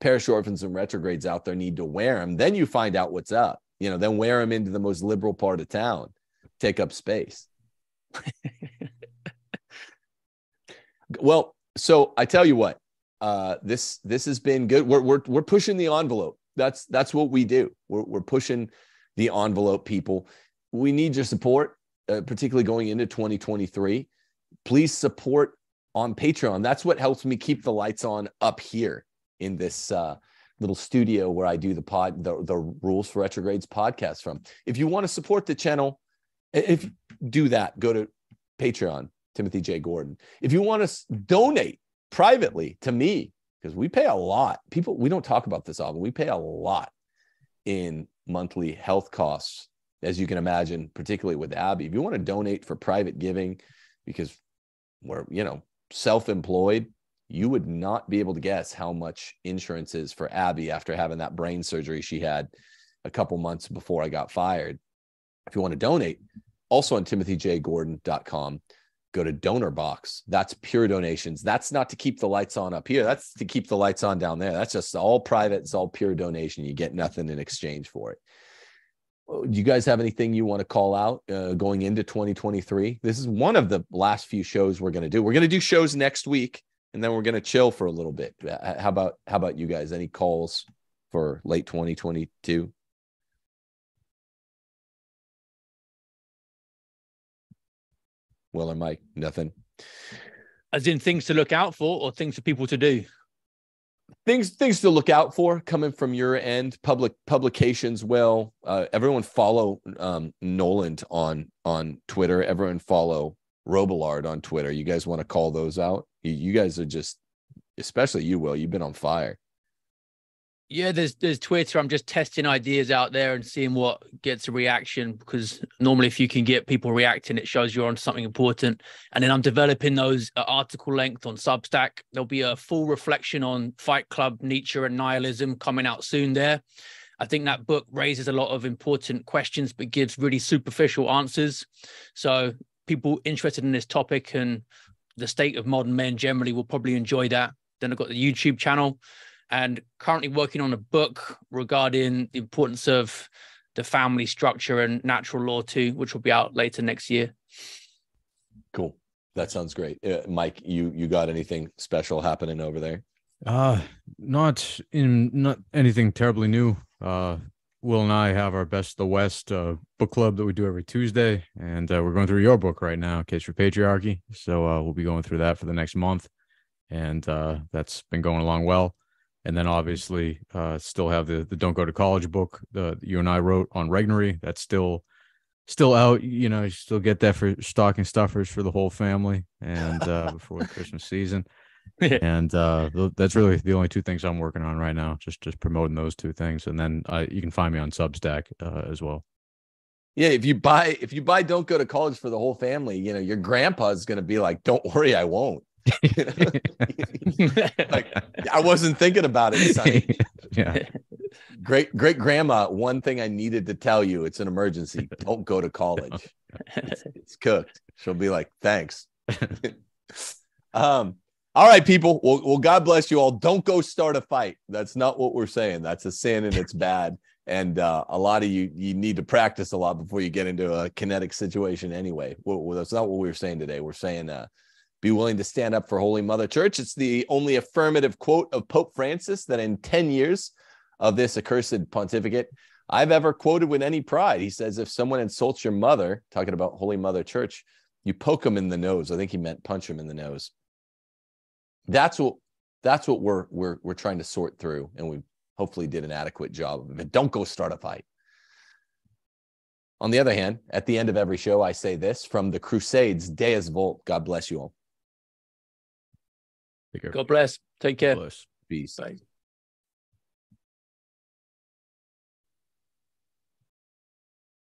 parish orphans and retrogrades out there need to wear them. Then you find out what's up. You know, then wear them into the most liberal part of town, take up space. well, so I tell you what, uh, this this has been good. We're we're we're pushing the envelope that's that's what we do. We're, we're pushing the envelope, people. We need your support, uh, particularly going into 2023. Please support on Patreon. That's what helps me keep the lights on up here in this uh, little studio where I do the pod, the, the Rules for Retrogrades podcast from. If you want to support the channel, if do that, go to Patreon, Timothy J. Gordon. If you want to donate privately to me because we pay a lot. People, we don't talk about this often. We pay a lot in monthly health costs, as you can imagine, particularly with Abby. If you want to donate for private giving, because we're, you know, self employed, you would not be able to guess how much insurance is for Abby after having that brain surgery she had a couple months before I got fired. If you want to donate, also on timothyjgordon.com go to donor box that's pure donations that's not to keep the lights on up here that's to keep the lights on down there that's just all private it's all pure donation you get nothing in exchange for it oh, do you guys have anything you want to call out uh, going into 2023 this is one of the last few shows we're going to do we're going to do shows next week and then we're going to chill for a little bit how about how about you guys any calls for late 2022 Will and Mike, nothing. As in things to look out for or things for people to do? Things things to look out for coming from your end. Public publications. Well, uh, everyone follow um, Noland on on Twitter. Everyone follow Robillard on Twitter. You guys want to call those out? You, you guys are just, especially you, Will. You've been on fire yeah, there's there's Twitter. I'm just testing ideas out there and seeing what gets a reaction because normally if you can get people reacting, it shows you're on something important. And then I'm developing those uh, article length on Substack. There'll be a full reflection on Fight Club, Nietzsche, and nihilism coming out soon. There, I think that book raises a lot of important questions but gives really superficial answers. So people interested in this topic and the state of modern men generally will probably enjoy that. Then I've got the YouTube channel and currently working on a book regarding the importance of the family structure and natural law too, which will be out later next year. Cool. That sounds great. Uh, Mike, you you got anything special happening over there? Uh not in not anything terribly new. Uh Will and I have our Best the West uh, book club that we do every Tuesday, and uh, we're going through your book right now, Case for Patriarchy. So uh, we'll be going through that for the next month, and uh, that's been going along well and then obviously uh, still have the the don't go to college book that you and I wrote on Regnery. That's still still out. You know, you still get that for stocking stuffers for the whole family and uh, before the Christmas season. and uh, that's really the only two things I'm working on right now. Just just promoting those two things, and then uh, you can find me on Substack uh, as well. Yeah, if you buy if you buy don't go to college for the whole family, you know your grandpa's going to be like, "Don't worry, I won't." like I wasn't thinking about it, sonny. Yeah. Great great grandma, one thing I needed to tell you, it's an emergency. Don't go to college. It's, it's cooked. She'll be like, "Thanks." um all right, people. Well, well, God bless you all. Don't go start a fight. That's not what we're saying. That's a sin and it's bad. And uh, a lot of you, you need to practice a lot before you get into a kinetic situation anyway. Well, that's not what we were saying today. We're saying uh, be willing to stand up for Holy Mother Church. It's the only affirmative quote of Pope Francis that in 10 years of this accursed pontificate, I've ever quoted with any pride. He says, If someone insults your mother, talking about Holy Mother Church, you poke him in the nose. I think he meant punch him in the nose. That's what that's what we're we're we're trying to sort through, and we hopefully did an adequate job of it. Don't go start a fight. On the other hand, at the end of every show, I say this from the Crusades, Deus Volt, God bless you all. Take care. God bless. Take care. Bless. Peace. Bye.